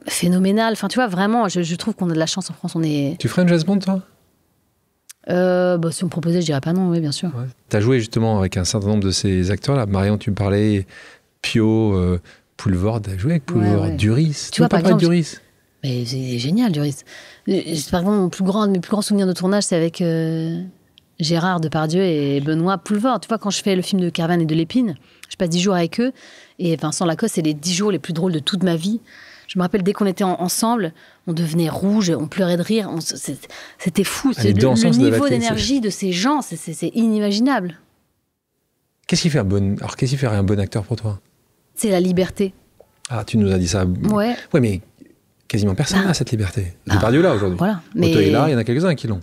phénoménale. Enfin, tu vois, vraiment, je, trouve qu'on a de la chance en France. On est... Tu ferais une jazz toi euh, bah, si on me proposait, je dirais pas non, oui, bien sûr. Tu as joué justement avec un certain nombre de ces acteurs-là. Marion, tu me parlais, Pio, euh, Poulvord, tu as joué avec Poulvord, Duris. Tu vois, pas par Duris mais c'est génial, Duris. Euh, par exemple, mon plus grand, mes plus grands souvenirs de tournage, c'est avec euh, Gérard Depardieu et Benoît Poulvord. Tu vois, quand je fais le film de Carvan et de l'Épine, je passe dix jours avec eux. Et Vincent Lacoste, c'est les dix jours les plus drôles de toute ma vie. Je me rappelle, dès qu'on était ensemble, on devenait rouge, on pleurait de rire. C'était fou. Le, le niveau d'énergie de ces gens, c'est inimaginable. Qu'est-ce qui fait un bon, alors qu'est-ce qui fait un bon acteur pour toi C'est la liberté. Ah, tu nous as dit ça. Ouais. Ouais, mais quasiment personne bah. n'a cette liberté. Ah. perdu là aujourd'hui. Voilà. Mais... là, il y en a quelques-uns qui l'ont.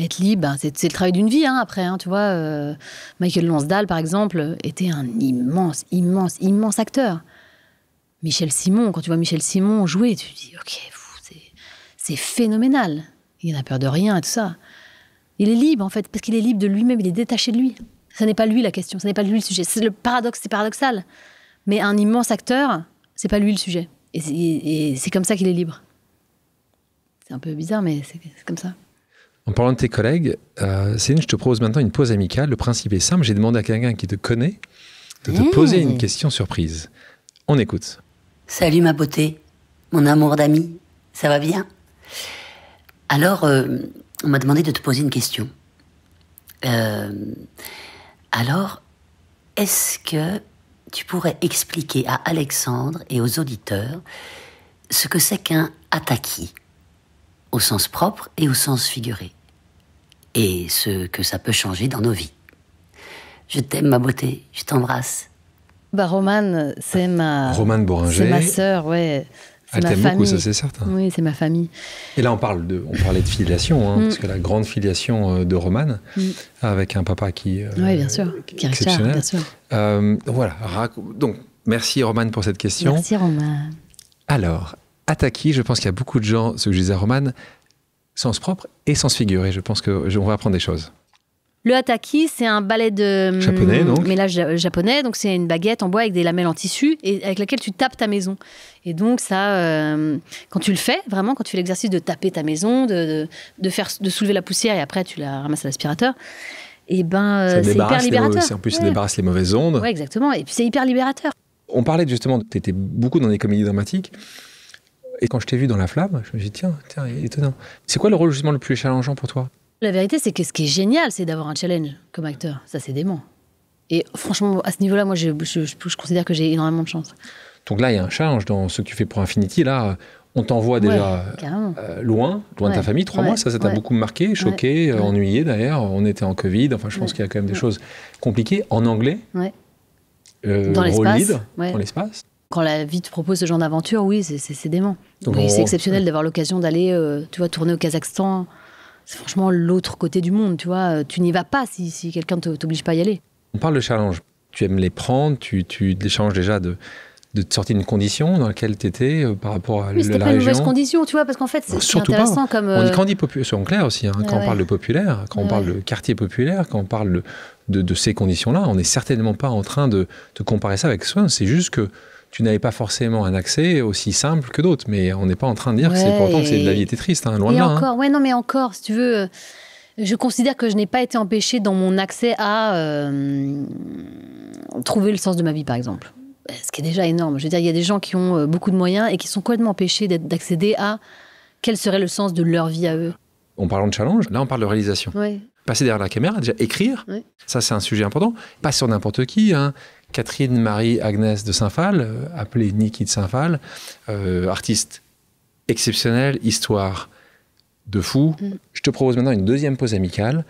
Être libre, bah, c'est le travail d'une vie hein, après. Hein, tu vois, euh, Michael Lonsdale, par exemple, était un immense, immense, immense acteur. Michel Simon, quand tu vois Michel Simon jouer, tu te dis, ok, c'est phénoménal. Il n'a peur de rien et tout ça. Il est libre, en fait, parce qu'il est libre de lui-même, il est détaché de lui. Ce n'est pas lui la question, Ce n'est pas lui le sujet. C'est le paradoxe, c'est paradoxal. Mais un immense acteur, c'est pas lui le sujet. Et c'est comme ça qu'il est libre. C'est un peu bizarre, mais c'est comme ça. En parlant de tes collègues, euh, je te propose maintenant une pause amicale. Le principe est simple. J'ai demandé à quelqu'un qui te connaît de te mmh. poser une question surprise. On écoute. Salut ma beauté, mon amour d'ami, ça va bien Alors, euh, on m'a demandé de te poser une question. Euh, alors, est-ce que tu pourrais expliquer à Alexandre et aux auditeurs ce que c'est qu'un ataki, au sens propre et au sens figuré, et ce que ça peut changer dans nos vies Je t'aime ma beauté, je t'embrasse. Bah, Romane, c'est ah, ma. Romane C'est ma sœur, ouais. Elle t'aime beaucoup, ça c'est certain. Oui, c'est ma famille. Et là, on, parle de, on parlait de filiation, hein, mm. parce que la grande filiation euh, de Romane, mm. avec un papa qui. Euh, bien sûr, qui est exceptionnel. bien sûr. Euh, voilà. Donc, merci Romane pour cette question. Merci Romane. Alors, Ataki, je pense qu'il y a beaucoup de gens, ce que je disais à Romane, sens propre et sens figuré. Je pense qu'on va apprendre des choses. Le hataki, c'est un balai de hum, japonais, donc. mélange japonais. Donc, c'est une baguette en bois avec des lamelles en tissu et avec laquelle tu tapes ta maison. Et donc, ça, euh, quand tu le fais, vraiment, quand tu fais l'exercice de taper ta maison, de, faire, de soulever la poussière et après, tu la ramasses à l'aspirateur. Et eh ben, euh, c'est hyper libérateur. en plus, ça débarrasse les mauvaises ondes. Oui, exactement. Et puis, c'est hyper libérateur. On parlait justement, tu étais beaucoup dans les comédies dramatiques. Et quand je t'ai vu dans La Flamme, je me suis dit, tiens, tiens étonnant. C'est quoi le rôle le plus challengeant pour toi la vérité, c'est que ce qui est génial, c'est d'avoir un challenge comme acteur. Ça, c'est dément. Et franchement, à ce niveau-là, moi, je, je, considère que j'ai énormément de chance. Donc là, il y a un challenge dans ce que tu fais pour Infinity. Là, on t'envoie déjà euh, loin, loin de ta famille, trois mois. Ça, ça t'a beaucoup marqué, choqué, ennuyé d'ailleurs. On était en Covid. Enfin, je pense qu'il y a quand même des choses compliquées. En anglais, euh, dans l'espace. Quand la vie te propose ce genre d'aventure, oui, c'est dément. C'est exceptionnel d'avoir l'occasion d'aller, euh, tu vois, tourner au Kazakhstan c'est franchement l'autre côté du monde, tu vois. Euh, tu n'y vas pas si, quelqu'un ne t'oblige pas à y aller. On parle de challenge. Tu aimes les prendre, tu, tu changes déjà de, de te sortir d'une condition dans laquelle tu étais euh, par rapport à oui, la, pas une mauvaise condition, tu vois, parce qu'en fait, c'est intéressant comme. Euh... On dit grandit populaire, soyons aussi, quand on hein, parle de populaire, quand on parle de quartier populaire, quand on parle de, de, ces conditions-là, on n'est certainement pas en train de, de comparer ça avec soi, c'est juste que tu n'avais pas forcément un accès aussi simple que d'autres. Mais on n'est pas en train de dire que c'est pourtant que c'est de la vie était triste, hein, loin de là. Hein. Encore, ouais, non, mais encore, si tu veux, euh, je considère que je n'ai pas été empêchée dans mon accès à euh, trouver le sens de ma vie, par exemple. Euh, ce qui est déjà énorme. Je veux dire, il y a des gens qui ont beaucoup de moyens et qui sont complètement empêchés d'accéder à quel serait le sens de leur vie à eux. En parlant de challenge, là on parle de réalisation. passer derrière la caméra, déjà écrire, ça c'est un sujet important, pas sur n'importe qui. Hein. Catherine Marie Agnès de Saint-Phal, euh, appelée Niki de Saint-Phal, euh, artiste exceptionnelle, histoire de fou. Mm. Je te propose maintenant une deuxième pause amicale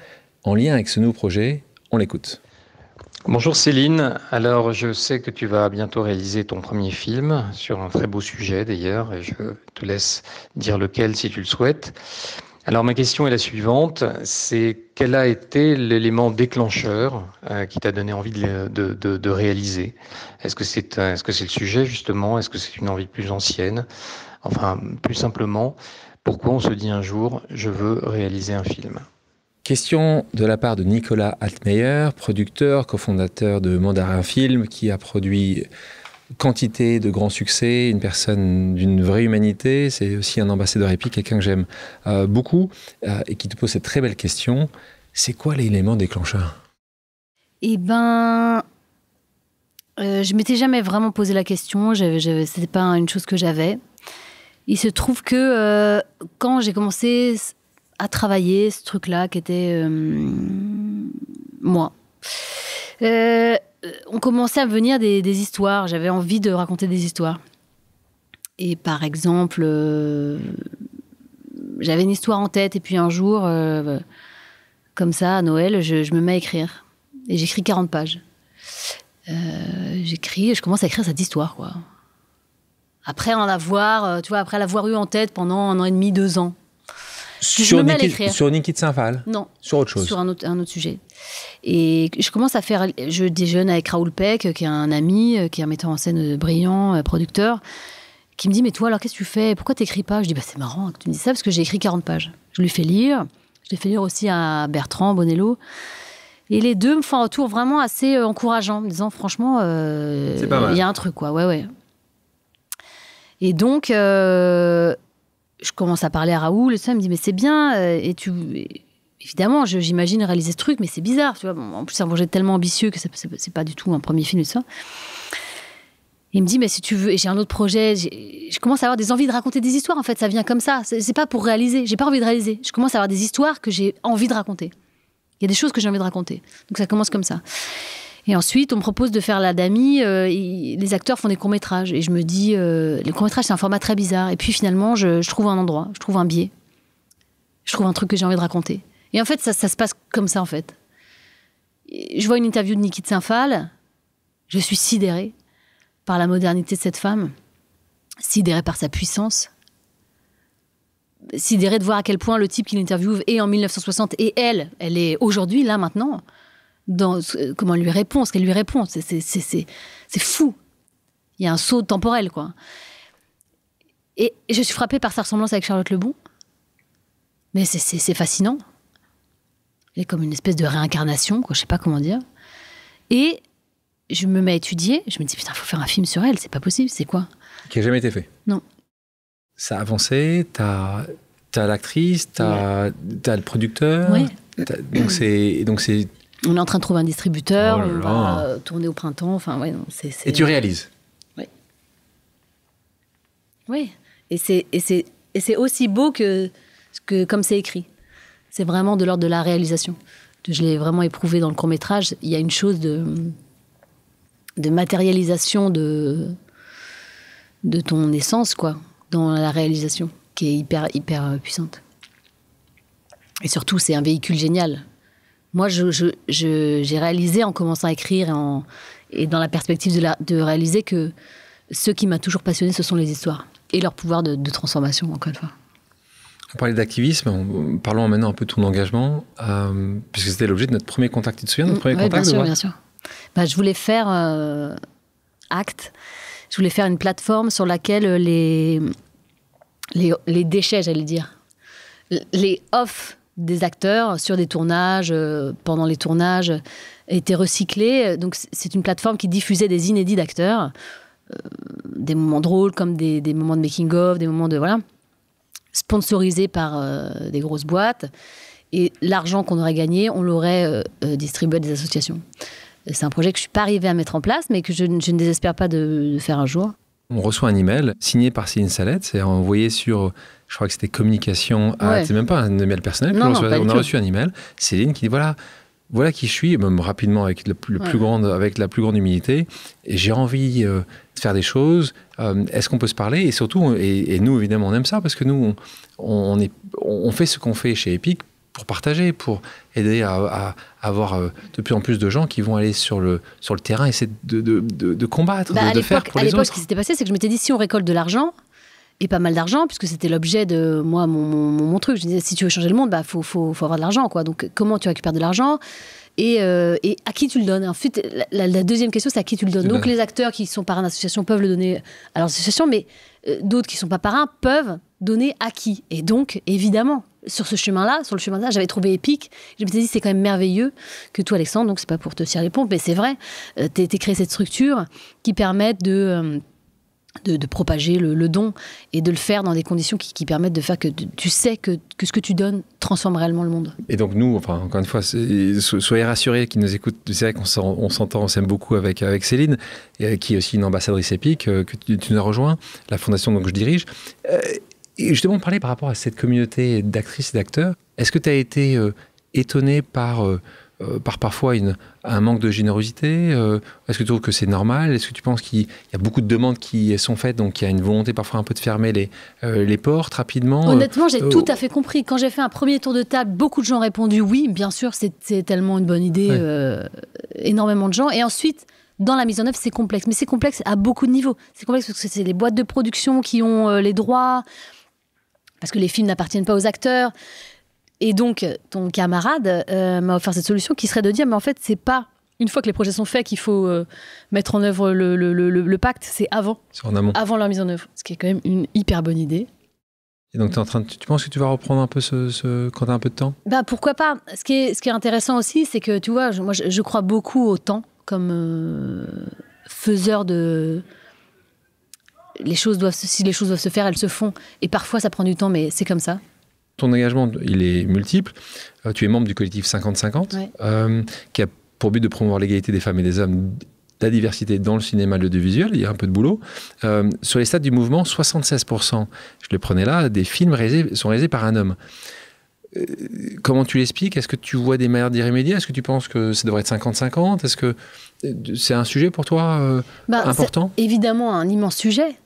en lien avec ce nouveau projet. On l'écoute. Bonjour Céline, alors je sais que tu vas bientôt réaliser ton premier film sur un très beau sujet d'ailleurs et je te laisse dire lequel si tu le souhaites. Alors ma question est la suivante, c'est quel a été l'élément déclencheur euh, qui t'a donné envie de, réaliser Est-ce que c'est euh, c'est le sujet justement Est-ce que c'est une envie plus ancienne Enfin, plus simplement, pourquoi on se dit un jour je veux réaliser un film Question de la part de Nicolas Altmeyer, producteur, cofondateur de Mandarin Film, qui a produit quantité de grands succès, une personne d'une vraie humanité. C'est aussi un ambassadeur épique, quelqu'un que j'aime euh, beaucoup euh, et qui te pose cette très belle question. C'est quoi l'élément déclencheur Eh ben, euh, je m'étais jamais vraiment posé la question. C'était pas une chose que j'avais. Il se trouve que quand j'ai commencé à travailler ce truc-là, qui était moi. Euh, on commençait à venir des, histoires. J'avais envie de raconter des histoires. Et par exemple, euh, j'avais une histoire en tête, et puis un jour, euh, comme ça, à Noël, je, me mets à écrire. Et j'écris 40 pages. Euh, j'écris, je commence à écrire cette histoire, quoi. Après en avoir, tu vois, après l'avoir eu en tête pendant un an et demi, deux ans. Sur, je me mets sur saint val Non. Sur autre chose. Sur un autre sujet. Et je commence à faire. Je déjeune avec Raoul Peck, qui est un ami, qui est un metteur en scène brillant, euh, producteur, qui me dit Mais toi, alors qu'est-ce que tu fais Pourquoi t'écris pas Je dis bah, C'est marrant que tu me dis ça parce que j'ai écrit 40 pages. Je lui fais lire. Je l'ai fait lire aussi à Bertrand Bonello. Et les deux me font un retour vraiment assez euh, encourageant, me disant franchement, euh, il y a un truc, quoi. Ouais, ouais. Et donc, je commence à parler à Raoul, et ça, me dit, mais c'est bien, et tu, évidemment, j'imagine réaliser ce truc, mais c'est bizarre, tu vois. en plus, c'est un projet tellement ambitieux que c'est pas du tout un premier film ça. il me dit, mais si tu veux, j'ai un autre projet, je commence à avoir des envies de raconter des histoires, en fait, ça vient comme ça. C'est pas pour réaliser, j'ai pas envie de réaliser. Je commence à avoir des histoires que j'ai envie de raconter. Il y a des choses que j'ai envie de raconter. Donc ça commence comme ça. Et ensuite, on me propose de faire la Dami. Euh, les acteurs font des courts-métrages. Et je me dis, euh, les courts-métrages, c'est un format très bizarre. Et puis finalement, je, je trouve un endroit, je trouve un biais. Je trouve un truc que j'ai envie de raconter. Et en fait, ça, se passe comme ça, en fait. Je vois une interview de Nikita de Saint-Phal, je suis sidérée par la modernité de cette femme, sidérée par sa puissance, sidérée de voir à quel point le type qui l'interviewe est en 1960 et elle, elle est aujourd'hui, là, maintenant, dans euh, comment elle lui répond, ce qu'elle lui répond. C'est fou. Il y a un saut temporel, quoi. Et je suis frappée par sa ressemblance avec Charlotte Lebon. Mais c'est fascinant est comme une espèce de réincarnation, je je sais pas comment dire. Et je me mets à étudier, je me dis putain, faut faire un film sur elle, c'est pas possible, c'est quoi Qui a jamais été fait. Non. Ça a avancé, t'as as, l'actrice, t'as as le producteur. Oui. Donc c'est donc c'est. On est en train de trouver un distributeur, oh on va euh, tourner au printemps, enfin ouais, c'est. Et tu réalises. Oui. Oui, et c'est aussi beau que, que comme c'est écrit. C'est vraiment de l'ordre de la réalisation. Je l'ai vraiment éprouvé dans le court métrage. Il y a une chose de, matérialisation de, de ton essence, quoi, dans la réalisation, qui est hyper, hyper euh, puissante. Et surtout, c'est un véhicule génial. Moi, j'ai je, réalisé en commençant à écrire et, dans la perspective de, réaliser que ce qui m'a toujours passionné, ce sont les histoires et leur pouvoir de transformation, encore une fois. On parlait d'activisme, parlons maintenant un peu de ton engagement, euh, puisque c'était l'objet de notre premier contact. Tu te souviens de notre premier oui, Bien sûr, bien sûr. Bah, je voulais faire euh, acte, je voulais faire une plateforme sur laquelle euh, les, les, déchets, j'allais dire, les off des acteurs sur des tournages, euh, pendant les tournages, étaient recyclés. Donc c'est une plateforme qui diffusait des inédits d'acteurs, des moments drôles comme des, des moments de making-of, des moments de... voilà sponsorisé par euh, des grosses boîtes. Et l'argent qu'on aurait gagné, on l'aurait euh, euh, distribué à des associations. C'est un projet que je ne suis pas arrivée à mettre en place, mais que je, ne désespère pas de, faire un jour. On reçoit un email signé par Céline Salette, c'est envoyé sur, je crois que c'était communication, c'est même pas un email personnel, on, a reçu un email, Céline qui dit voilà, voilà qui je suis, même rapidement avec, la plus grande humilité. J'ai envie euh, de faire des choses. Euh, est-ce qu'on peut se parler Et surtout, et, nous évidemment, on aime ça parce que nous, on, fait ce qu'on fait chez Epic pour partager, pour aider à, avoir euh, de plus en plus de gens qui vont aller sur le, terrain et essayer de, combattre, bah, de, faire À l'époque, ce qui s'était passé, c'est que je m'étais dit, si on récolte de l'argent, et pas mal d'argent, puisque c'était l'objet de moi, mon, mon, truc. Je disais, si tu veux changer le monde, bah, faut, faut, faut avoir de l'argent, quoi. Donc, comment tu récupères de l'argent et, euh, et, à qui tu le donnes Ensuite, fait, la, deuxième question, c'est à qui tu le donnes. Donc, les acteurs qui sont parrains d'associations peuvent le donner à leur association, mais euh, d'autres qui sont pas parrains peuvent donner à qui Et donc, évidemment, sur ce chemin-là, sur le chemin-là, j'avais trouvé épique. Je me suis dit, c'est quand même merveilleux que toi, Alexandre, donc c'est pas pour te tirer les pompes, mais c'est vrai, euh, tu as créé cette structure qui permet de de, propager le, don et de le faire dans des conditions qui, permettent de faire que tu sais que, ce que tu donnes transforme réellement le monde. Et donc nous, enfin encore une fois, soyez rassurés qui nous écoutent, c'est vrai qu'on s'entend, on s'aime beaucoup avec, avec Céline, euh, qui est aussi une ambassadrice épique, euh, que tu, nous as rejoint, la fondation dont je dirige. Euh, et justement, parler par rapport à cette communauté d'actrices et d'acteurs, est-ce que tu as été étonné par... Euh, par parfois un manque de générosité euh, Est-ce que tu trouves que c'est normal Est-ce que tu penses qu'il y a beaucoup de demandes qui sont faites, donc il y a une volonté parfois un peu de fermer les, euh, les portes rapidement Honnêtement, j'ai tout à fait compris. Quand j'ai fait un premier tour de table, beaucoup de gens ont répondu oui, bien sûr, c'était tellement une bonne idée, énormément de gens. Et ensuite, dans la mise en œuvre, c'est complexe. Mais c'est complexe à beaucoup de niveaux. C'est complexe parce que c'est les boîtes de production qui ont les droits, parce que les films n'appartiennent pas aux acteurs. Et donc, ton camarade euh, m'a offert cette solution qui serait de dire, mais en fait, c'est pas une fois que les projets sont faits qu'il faut euh, mettre en œuvre le, pacte, c'est avant. C'est en amont. Avant leur mise en œuvre, ce qui est quand même une hyper bonne idée. Et donc, es en train tu, penses que tu vas reprendre un peu ce, quand tu as un peu de temps Bah pourquoi pas. Ce qui est, ce qui est intéressant aussi, c'est que tu vois, moi, je, crois beaucoup au temps comme euh, faiseur de. Les choses doivent, si les choses doivent se faire, elles se font. Et parfois, ça prend du temps, mais c'est comme ça ton engagement, il est multiple. Euh, tu es membre du collectif 50-50, euh, qui a pour but de promouvoir l'égalité des femmes et des hommes, la diversité dans le cinéma, audiovisuel. Il y a un peu de boulot. Euh, sur les stades du mouvement, 76%, je le prenais là, des films sont réalisés par un homme. Comment tu l'expliques Est-ce que tu vois des manières d'y remédier Est-ce que tu penses que ça devrait être 50-50 Est-ce que c'est un sujet pour toi bah, important Évidemment, un immense sujet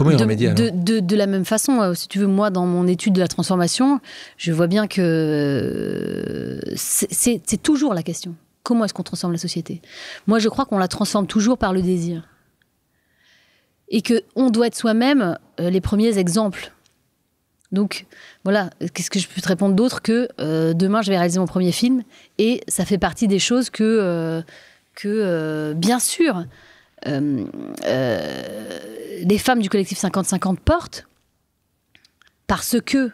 de, la même façon, euh, si tu veux, moi, dans mon étude de la transformation, je vois bien que euh, c'est toujours la question. Comment est-ce qu'on transforme la société Moi, je crois qu'on la transforme toujours par le désir. Et que on doit être soi-même euh, les premiers exemples. Donc, voilà, qu'est-ce que je peux te répondre d'autre que demain, je vais réaliser mon premier film et ça fait partie des choses que, que bien sûr, les euh, euh, femmes du collectif 50-50 portent, parce que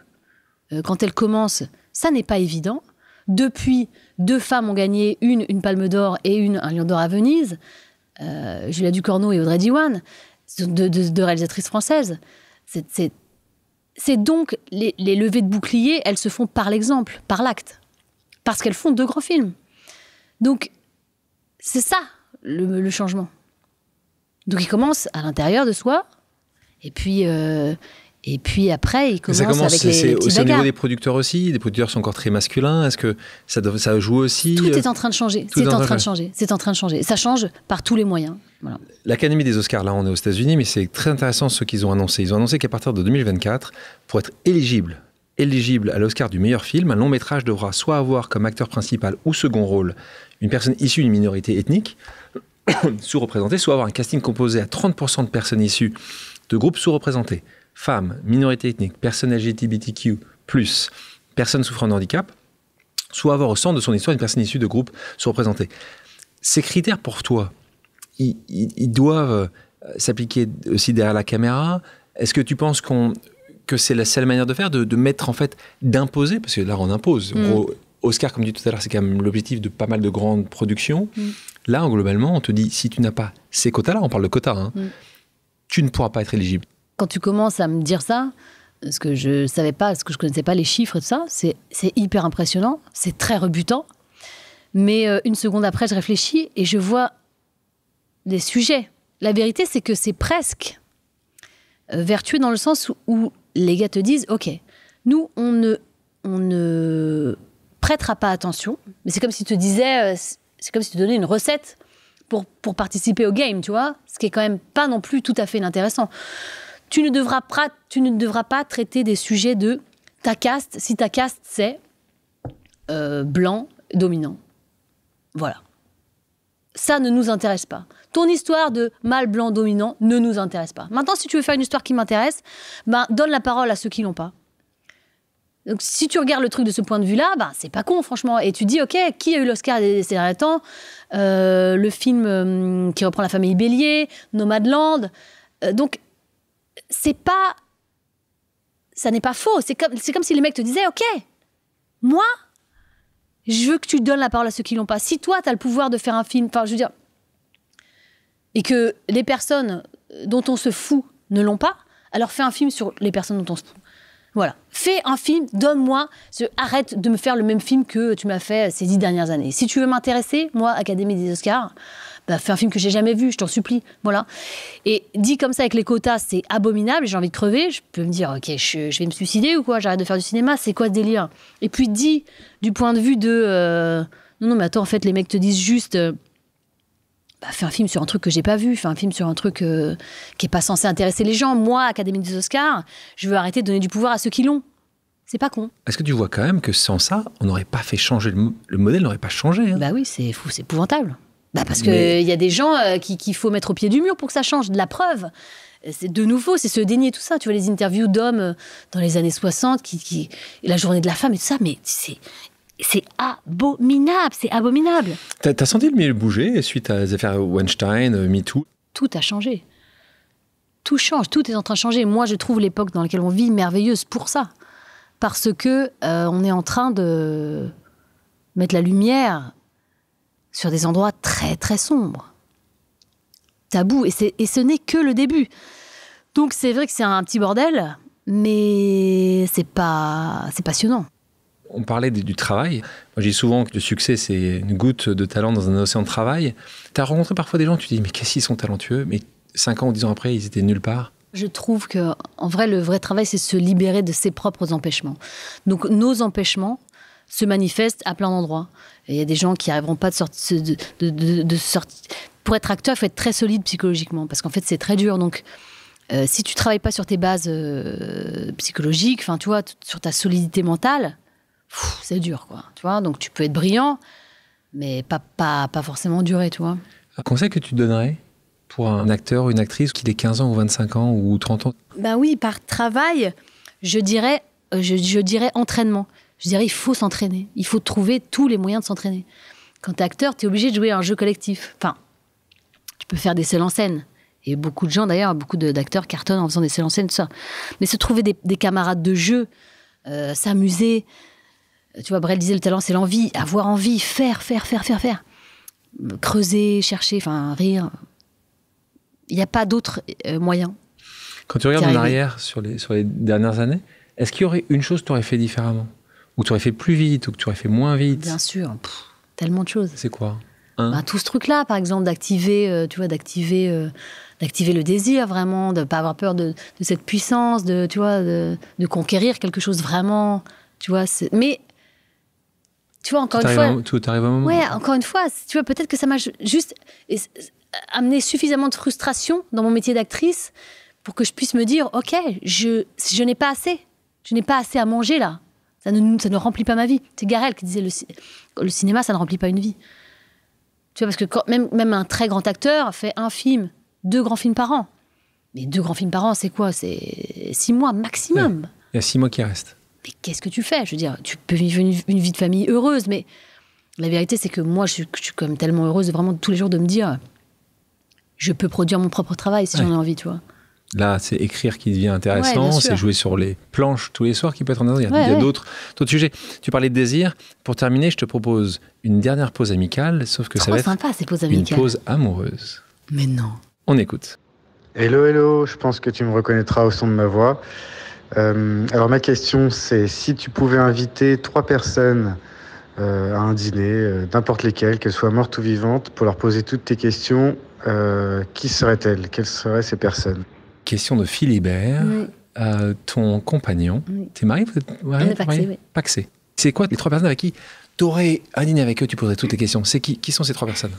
euh, quand elles commencent, ça n'est pas évident. Depuis, deux femmes ont gagné, une une Palme d'Or et une un Lion d'Or à Venise, Julia Ducorneau et Audrey Diwan, deux, réalisatrices françaises. C'est donc les, levées de boucliers elles se font par l'exemple, par l'acte, parce qu'elles font deux grands films. Donc c'est ça le changement. Donc il commence à l'intérieur de soi, et puis, euh, et puis après, il commence, commence avec les, les C'est au niveau des producteurs aussi. Les producteurs sont encore très masculins. Est-ce que ça, ça joue aussi Tout euh est en train de changer. C'est en, train de changer. C'est en train de changer. Ça change par tous les moyens. L'Académie des Oscars, là, on est aux États-Unis, mais c'est très intéressant ce qu'ils ont annoncé. Ils ont annoncé qu'à partir de 2024, pour être éligible éligible à l'Oscar du meilleur film, un long métrage devra soit avoir comme acteur principal ou second rôle une personne issue d'une minorité ethnique, sous représentés soit avoir un casting composé à 30% de personnes issues de groupes sous-représentés, femmes, minorités ethniques, personnes LGBTQ, personnes souffrant de handicap, soit avoir au centre de son histoire une personne issue de groupes sous-représentés. Ces critères pour toi, ils, doivent euh, s'appliquer aussi derrière la caméra. Est-ce que tu penses qu'on que c'est la seule manière de faire, de, mettre en fait, d'imposer, parce que là on impose, mm. Oscar, comme dit tout à l'heure, c'est quand même l'objectif de pas mal de grandes productions. Mm. Là, globalement, on te dit, si tu n'as pas ces quotas-là, on parle de quotas, hein, mm. tu ne pourras pas être éligible. Quand tu commences à me dire ça, parce que je savais pas, ce que je connaissais pas, les chiffres et tout ça, c'est hyper impressionnant, c'est très rebutant. Mais euh, une seconde après, je réfléchis et je vois des sujets. La vérité, c'est que c'est presque euh, vertueux dans le sens où, les gars te disent, OK, nous, on ne on ne prêtera pas attention. Mais c'est comme si tu te disais, euh, c'est comme si tu donnais une recette pour, pour participer au game, tu vois, ce qui est quand même pas non plus tout à fait intéressant. Tu ne devras pas, tu ne devras pas traiter des sujets de ta caste si ta caste c'est euh, blanc dominant. Voilà. Ça ne nous intéresse pas. Ton histoire de mâle blanc dominant ne nous intéresse pas. Maintenant, si tu veux faire une histoire qui m'intéresse, ben, donne la parole à ceux qui l'ont pas. Donc si tu regardes le truc de ce point de vue-là, ben, c'est pas con franchement. Et tu dis, ok, qui a eu l'Oscar des, ces derniers temps euh, Le film euh, qui reprend la famille Bélier, Nomadland. Euh, donc c'est pas, ça n'est pas faux. C'est comme, comme si les mecs te disaient, ok, moi, je veux que tu donnes la parole à ceux qui l'ont pas. Si toi, tu as le pouvoir de faire un film, enfin je veux dire, et que les personnes dont on se fout ne l'ont pas, alors fais un film sur les personnes dont on se fout. Voilà. Fais un film, donne-moi, arrête de me faire le même film que tu m'as fait ces dix dernières années. Si tu veux m'intéresser, moi, Académie des Oscars, bah, fais un film que j'ai jamais vu, je t'en supplie. Voilà. Et dit comme ça avec les quotas, c'est abominable, j'ai envie de crever, je peux me dire, ok, je, vais me suicider ou quoi, j'arrête de faire du cinéma, c'est quoi ce délire Et puis dit du point de vue de... Euh, non, non, mais attends, en fait, les mecs te disent juste... Euh, bah, fais un film sur un truc que j'ai pas vu, fais un film sur un truc euh, qui est pas censé intéresser les gens. Moi, Académie des Oscars, je veux arrêter de donner du pouvoir à ceux qui l'ont. C'est pas con. Est-ce que tu vois quand même que sans ça, on n'aurait pas fait changer le, modèle, n'aurait pas changé hein Bah oui, c'est fou, c'est épouvantable. Bah parce qu'il y a des gens euh, qu'il faut mettre au pied du mur pour que ça change. De la preuve, c'est de nouveau, c'est se dénier tout ça. Tu vois les interviews d'hommes euh, dans les années 60, qui, qui, la journée de la femme et tout ça, mais c'est c'est abominable, c'est abominable. T'as senti le milieu bouger suite à les affaires Weinstein, euh, MeToo Tout a changé. Tout change, tout est en train de changer. Moi, je trouve l'époque dans laquelle on vit merveilleuse pour ça. Parce que euh, on est en train de mettre la lumière sur des endroits très très sombres. Tabou, et, et ce n'est que le début. Donc c'est vrai que c'est un petit bordel, mais c'est pas c'est passionnant. On parlait du travail. Moi, j'ai souvent que le succès, c'est une goutte de talent dans un océan de travail. Tu as rencontré parfois des gens, tu te dis, mais qu'est-ce qu'ils sont talentueux Mais 5 ans ou 10 ans après, ils étaient nulle part. Je trouve que, en vrai, le vrai travail, c'est se libérer de ses propres empêchements. Donc, nos empêchements se manifestent à plein d'endroits. Il y a des gens qui n'arriveront pas de sortir. Pour être acteur, il faut être très solide psychologiquement, parce qu'en fait, c'est très dur. Donc, euh, si tu travailles pas sur tes bases euh, psychologiques, enfin, tu vois, sur ta solidité mentale, c'est dur, quoi. Tu vois, donc tu peux être brillant, mais pas, pas, forcément durer, tu vois. Un conseil que tu donnerais pour un acteur ou une actrice qui ait 15 ans ou 25 ans ou 30 ans Ben oui, par travail, je dirais, euh, je, dirais entraînement. Je dirais, il faut s'entraîner. Il faut trouver tous les moyens de s'entraîner. Quand t'es acteur, es obligé de jouer un jeu collectif. Enfin, tu peux faire des seuls en scène. Et beaucoup de gens, d'ailleurs, beaucoup d'acteurs cartonnent en faisant des seuls en scène, ça. Mais se trouver des, camarades de jeu, euh, s'amuser, tu vois, Brel disait le talent, c'est l'envie, avoir envie, faire, faire, faire, faire, faire. Creuser, chercher, enfin, rire. Il n'y a pas d'autre euh, moyen. Quand tu regardes en arrière sur les, sur les dernières années, est-ce qu'il y aurait une chose que tu aurais fait différemment Ou que tu aurais fait plus vite, ou que tu aurais fait moins vite Bien sûr, tellement de choses. C'est quoi bah, Tout ce truc-là, par exemple, d'activer, euh, tu vois, d'activer. Euh, d'activer le désir vraiment, de ne pas avoir peur de, cette puissance, de, tu vois, de, de conquérir quelque chose vraiment, tu vois. Mais tu vois, encore une fois. tout moment. Ouais, encore une fois, tu vois, peut-être que ça m'a juste amené suffisamment de frustration dans mon métier d'actrice pour que je puisse me dire ok, je, je n'ai pas assez. Je n'ai pas assez à manger là. Ça ne, ça ne remplit pas ma vie. C'est Garel qui disait le, cinéma, ça ne remplit pas une vie. Tu vois, parce que même, même un très grand acteur fait un film, deux grands films par an. Mais deux grands films par an, c'est quoi C'est six mois maximum. Il y a six mois qui restent mais qu'est-ce que tu fais Je veux dire, tu peux vivre une, vie de famille heureuse, mais la vérité, c'est que moi, je, suis, comme tellement heureuse vraiment tous les jours de me dire, je peux produire mon propre travail si j'en ai envie, tu vois. Là, c'est écrire qui devient intéressant, c'est jouer sur les planches tous les soirs qui peut être intéressant. Il y a, a d'autres sujets. Tu parlais de désir. Pour terminer, je te propose une dernière pause amicale, sauf que ça va être une pause amoureuse. Mais non. On écoute. Hello, hello, je pense que tu me reconnaîtras au son de ma voix. Euh, alors ma question c'est si tu pouvais inviter trois personnes euh, à un dîner, euh, n'importe lesquelles, qu'elles soient mortes ou vivantes, pour leur poser toutes tes questions, qui seraient-elles Quelles seraient ces personnes Question de Philibert, ton compagnon. T'es marié vous êtes pas paxé, C'est quoi les trois personnes avec qui tu aurais un dîner avec eux, tu poserais toutes tes questions C'est qui, qui sont ces trois personnes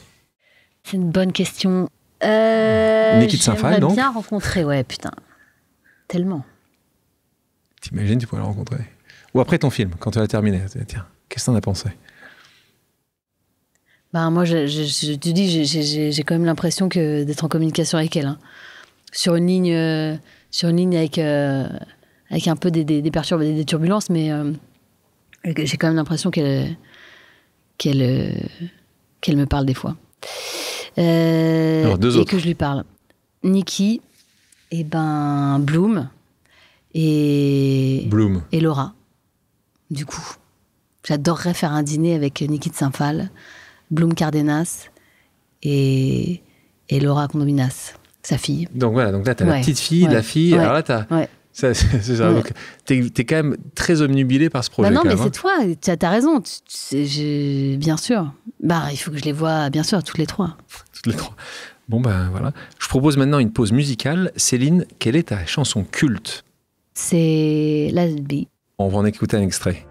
C'est une bonne question. Une équipe J'aimerais bien rencontrer, ouais, putain. Tellement. T'imagines, tu pourrais la rencontrer. Ou après ton film, quand tu l'as terminé. Tiens, qu'est-ce que t'en as pensé bah, moi, je, te dis, j'ai quand même l'impression que d'être en communication avec elle. Hein. Sur une ligne, euh, sur une ligne avec, euh, avec un peu des, des, des, perturbations, des turbulences, mais euh, j'ai quand même l'impression qu'elle qu'elle qu'elle me parle des fois. Alors, et que je lui parle. Nikki, et eh ben Bloom, et Bloom. et Laura. Du coup, j'adorerais faire un dîner avec Nikita Saint-Phal, Bloom Cardenas et, et Laura Condominas, sa fille. Donc voilà, donc là, tu as la petite fille, la fille. Alors là, tu ça. t'es, es quand même très omnubilé par ce bah projet. Bah non, mais c'est hein. toi, tu as, raison. bien sûr. Bah, il faut que je les vois, bien sûr, toutes les trois. toutes les trois. Bon, ben voilà. Je propose maintenant une pause musicale. Céline, quelle est ta chanson culte c'est be ». On va en écouter un extrait.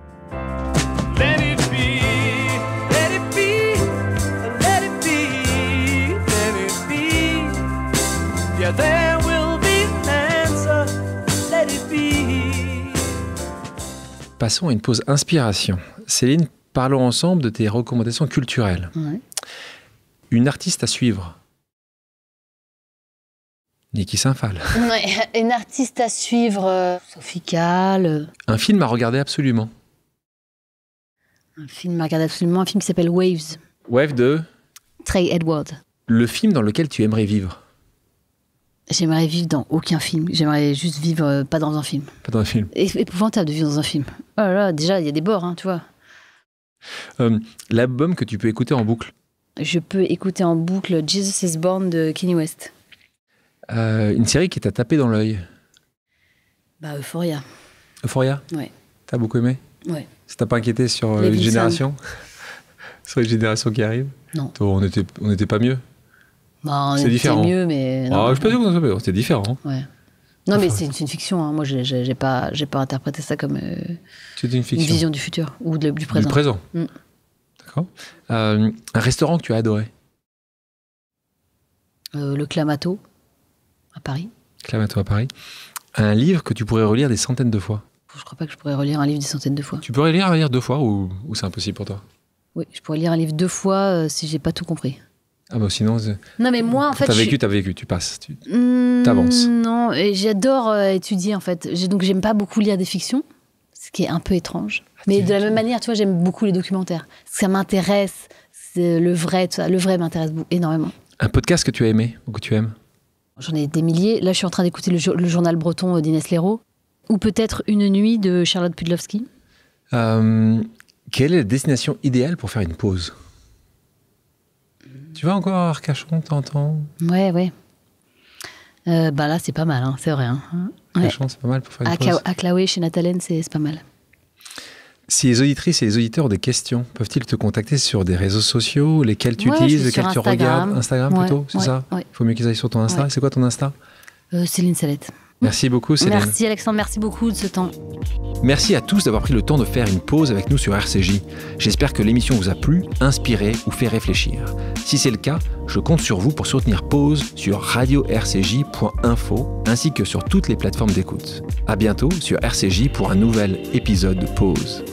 Passons à une pause inspiration. Céline, parlons ensemble de tes recommandations culturelles. Une artiste à suivre Niki Sinfal. Ouais, une artiste à suivre, euh, Sophie Kahl. Un film à regarder absolument. Un film à regarder absolument, un film qui s'appelle Waves. Wave de Trey Edward. Le film dans lequel tu aimerais vivre J'aimerais vivre dans aucun film. J'aimerais juste vivre euh, pas dans un film. Pas dans un film. épouvantable de vivre dans un film. Oh là là, déjà, il y a des bords, hein, tu vois. Euh, l'album que tu peux écouter en boucle Je peux écouter en boucle Jesus is Born de Kenny West. Euh, une série qui t'a tapé dans l'œil Bah, Euphoria. Euphoria Ouais. T'as beaucoup aimé Oui. Ça t'a pas inquiété sur euh, les, générations Sur les générations qui arrivent Non. on n'était on était pas mieux bah, C'est différent. mieux, mais. Ah, non, ah, je peux dire qu'on c'était différent. Ouais. Non, mais c'est une, fiction. Hein. Moi, j'ai pas, j'ai pas interprété ça comme euh, une, une, vision du futur ou du présent. Du présent. Mm. D'accord. un restaurant que tu as adoré Le Clamato à Paris. à Paris. Un livre que tu pourrais relire des centaines de fois. Je crois pas que je pourrais relire un livre des centaines de fois. Tu pourrais lire un livre deux fois ou, ou c'est impossible pour toi Oui, je pourrais lire un livre deux fois euh, si j'ai pas tout compris. Ah bah sinon. Euh, non mais moi en fait. T'as vécu, t'as vécu, tu passes, tu mmh, avances. Non, et j'adore euh, étudier en fait. Donc j'aime pas beaucoup lire des fictions, ce qui est un peu étrange. Ah, mais de la même manière, tu vois, j'aime beaucoup les documentaires. Ça m'intéresse, le vrai, le vrai m'intéresse énormément. Un podcast que tu as aimé ou que tu aimes J'en ai des milliers. Là, je suis en train d'écouter le, journal breton euh, d'Inès Léraud. Ou peut-être Une nuit de Charlotte Pudlowski. Euh, quelle est la destination idéale pour faire une pause Tu vas encore à Arcachon, t'entends Ouais, ouais. Euh, bah là, c'est pas mal, hein, c'est vrai. Hein. Arcachon, c'est pas mal pour faire une pause. À Claoué, chez Nathalène, c'est pas mal. Si les auditrices et les auditeurs ont des questions, peuvent-ils te contacter sur des réseaux sociaux, lesquels tu utilises, lesquels tu regardes Instagram plutôt, c'est ça Il faut mieux qu'ils aillent sur ton Insta. C'est quoi ton Insta euh, Céline Salette. Merci beaucoup, Céline. Merci, Alexandre. Merci beaucoup de ce temps. Merci à tous d'avoir pris le temps de faire une pause avec nous sur RCJ. J'espère que l'émission vous a plu, inspiré ou fait réfléchir. Si c'est le cas, je compte sur vous pour soutenir Pause sur radio-rcj.info ainsi que sur toutes les plateformes d'écoute. À bientôt sur RCJ pour un nouvel épisode de Pause.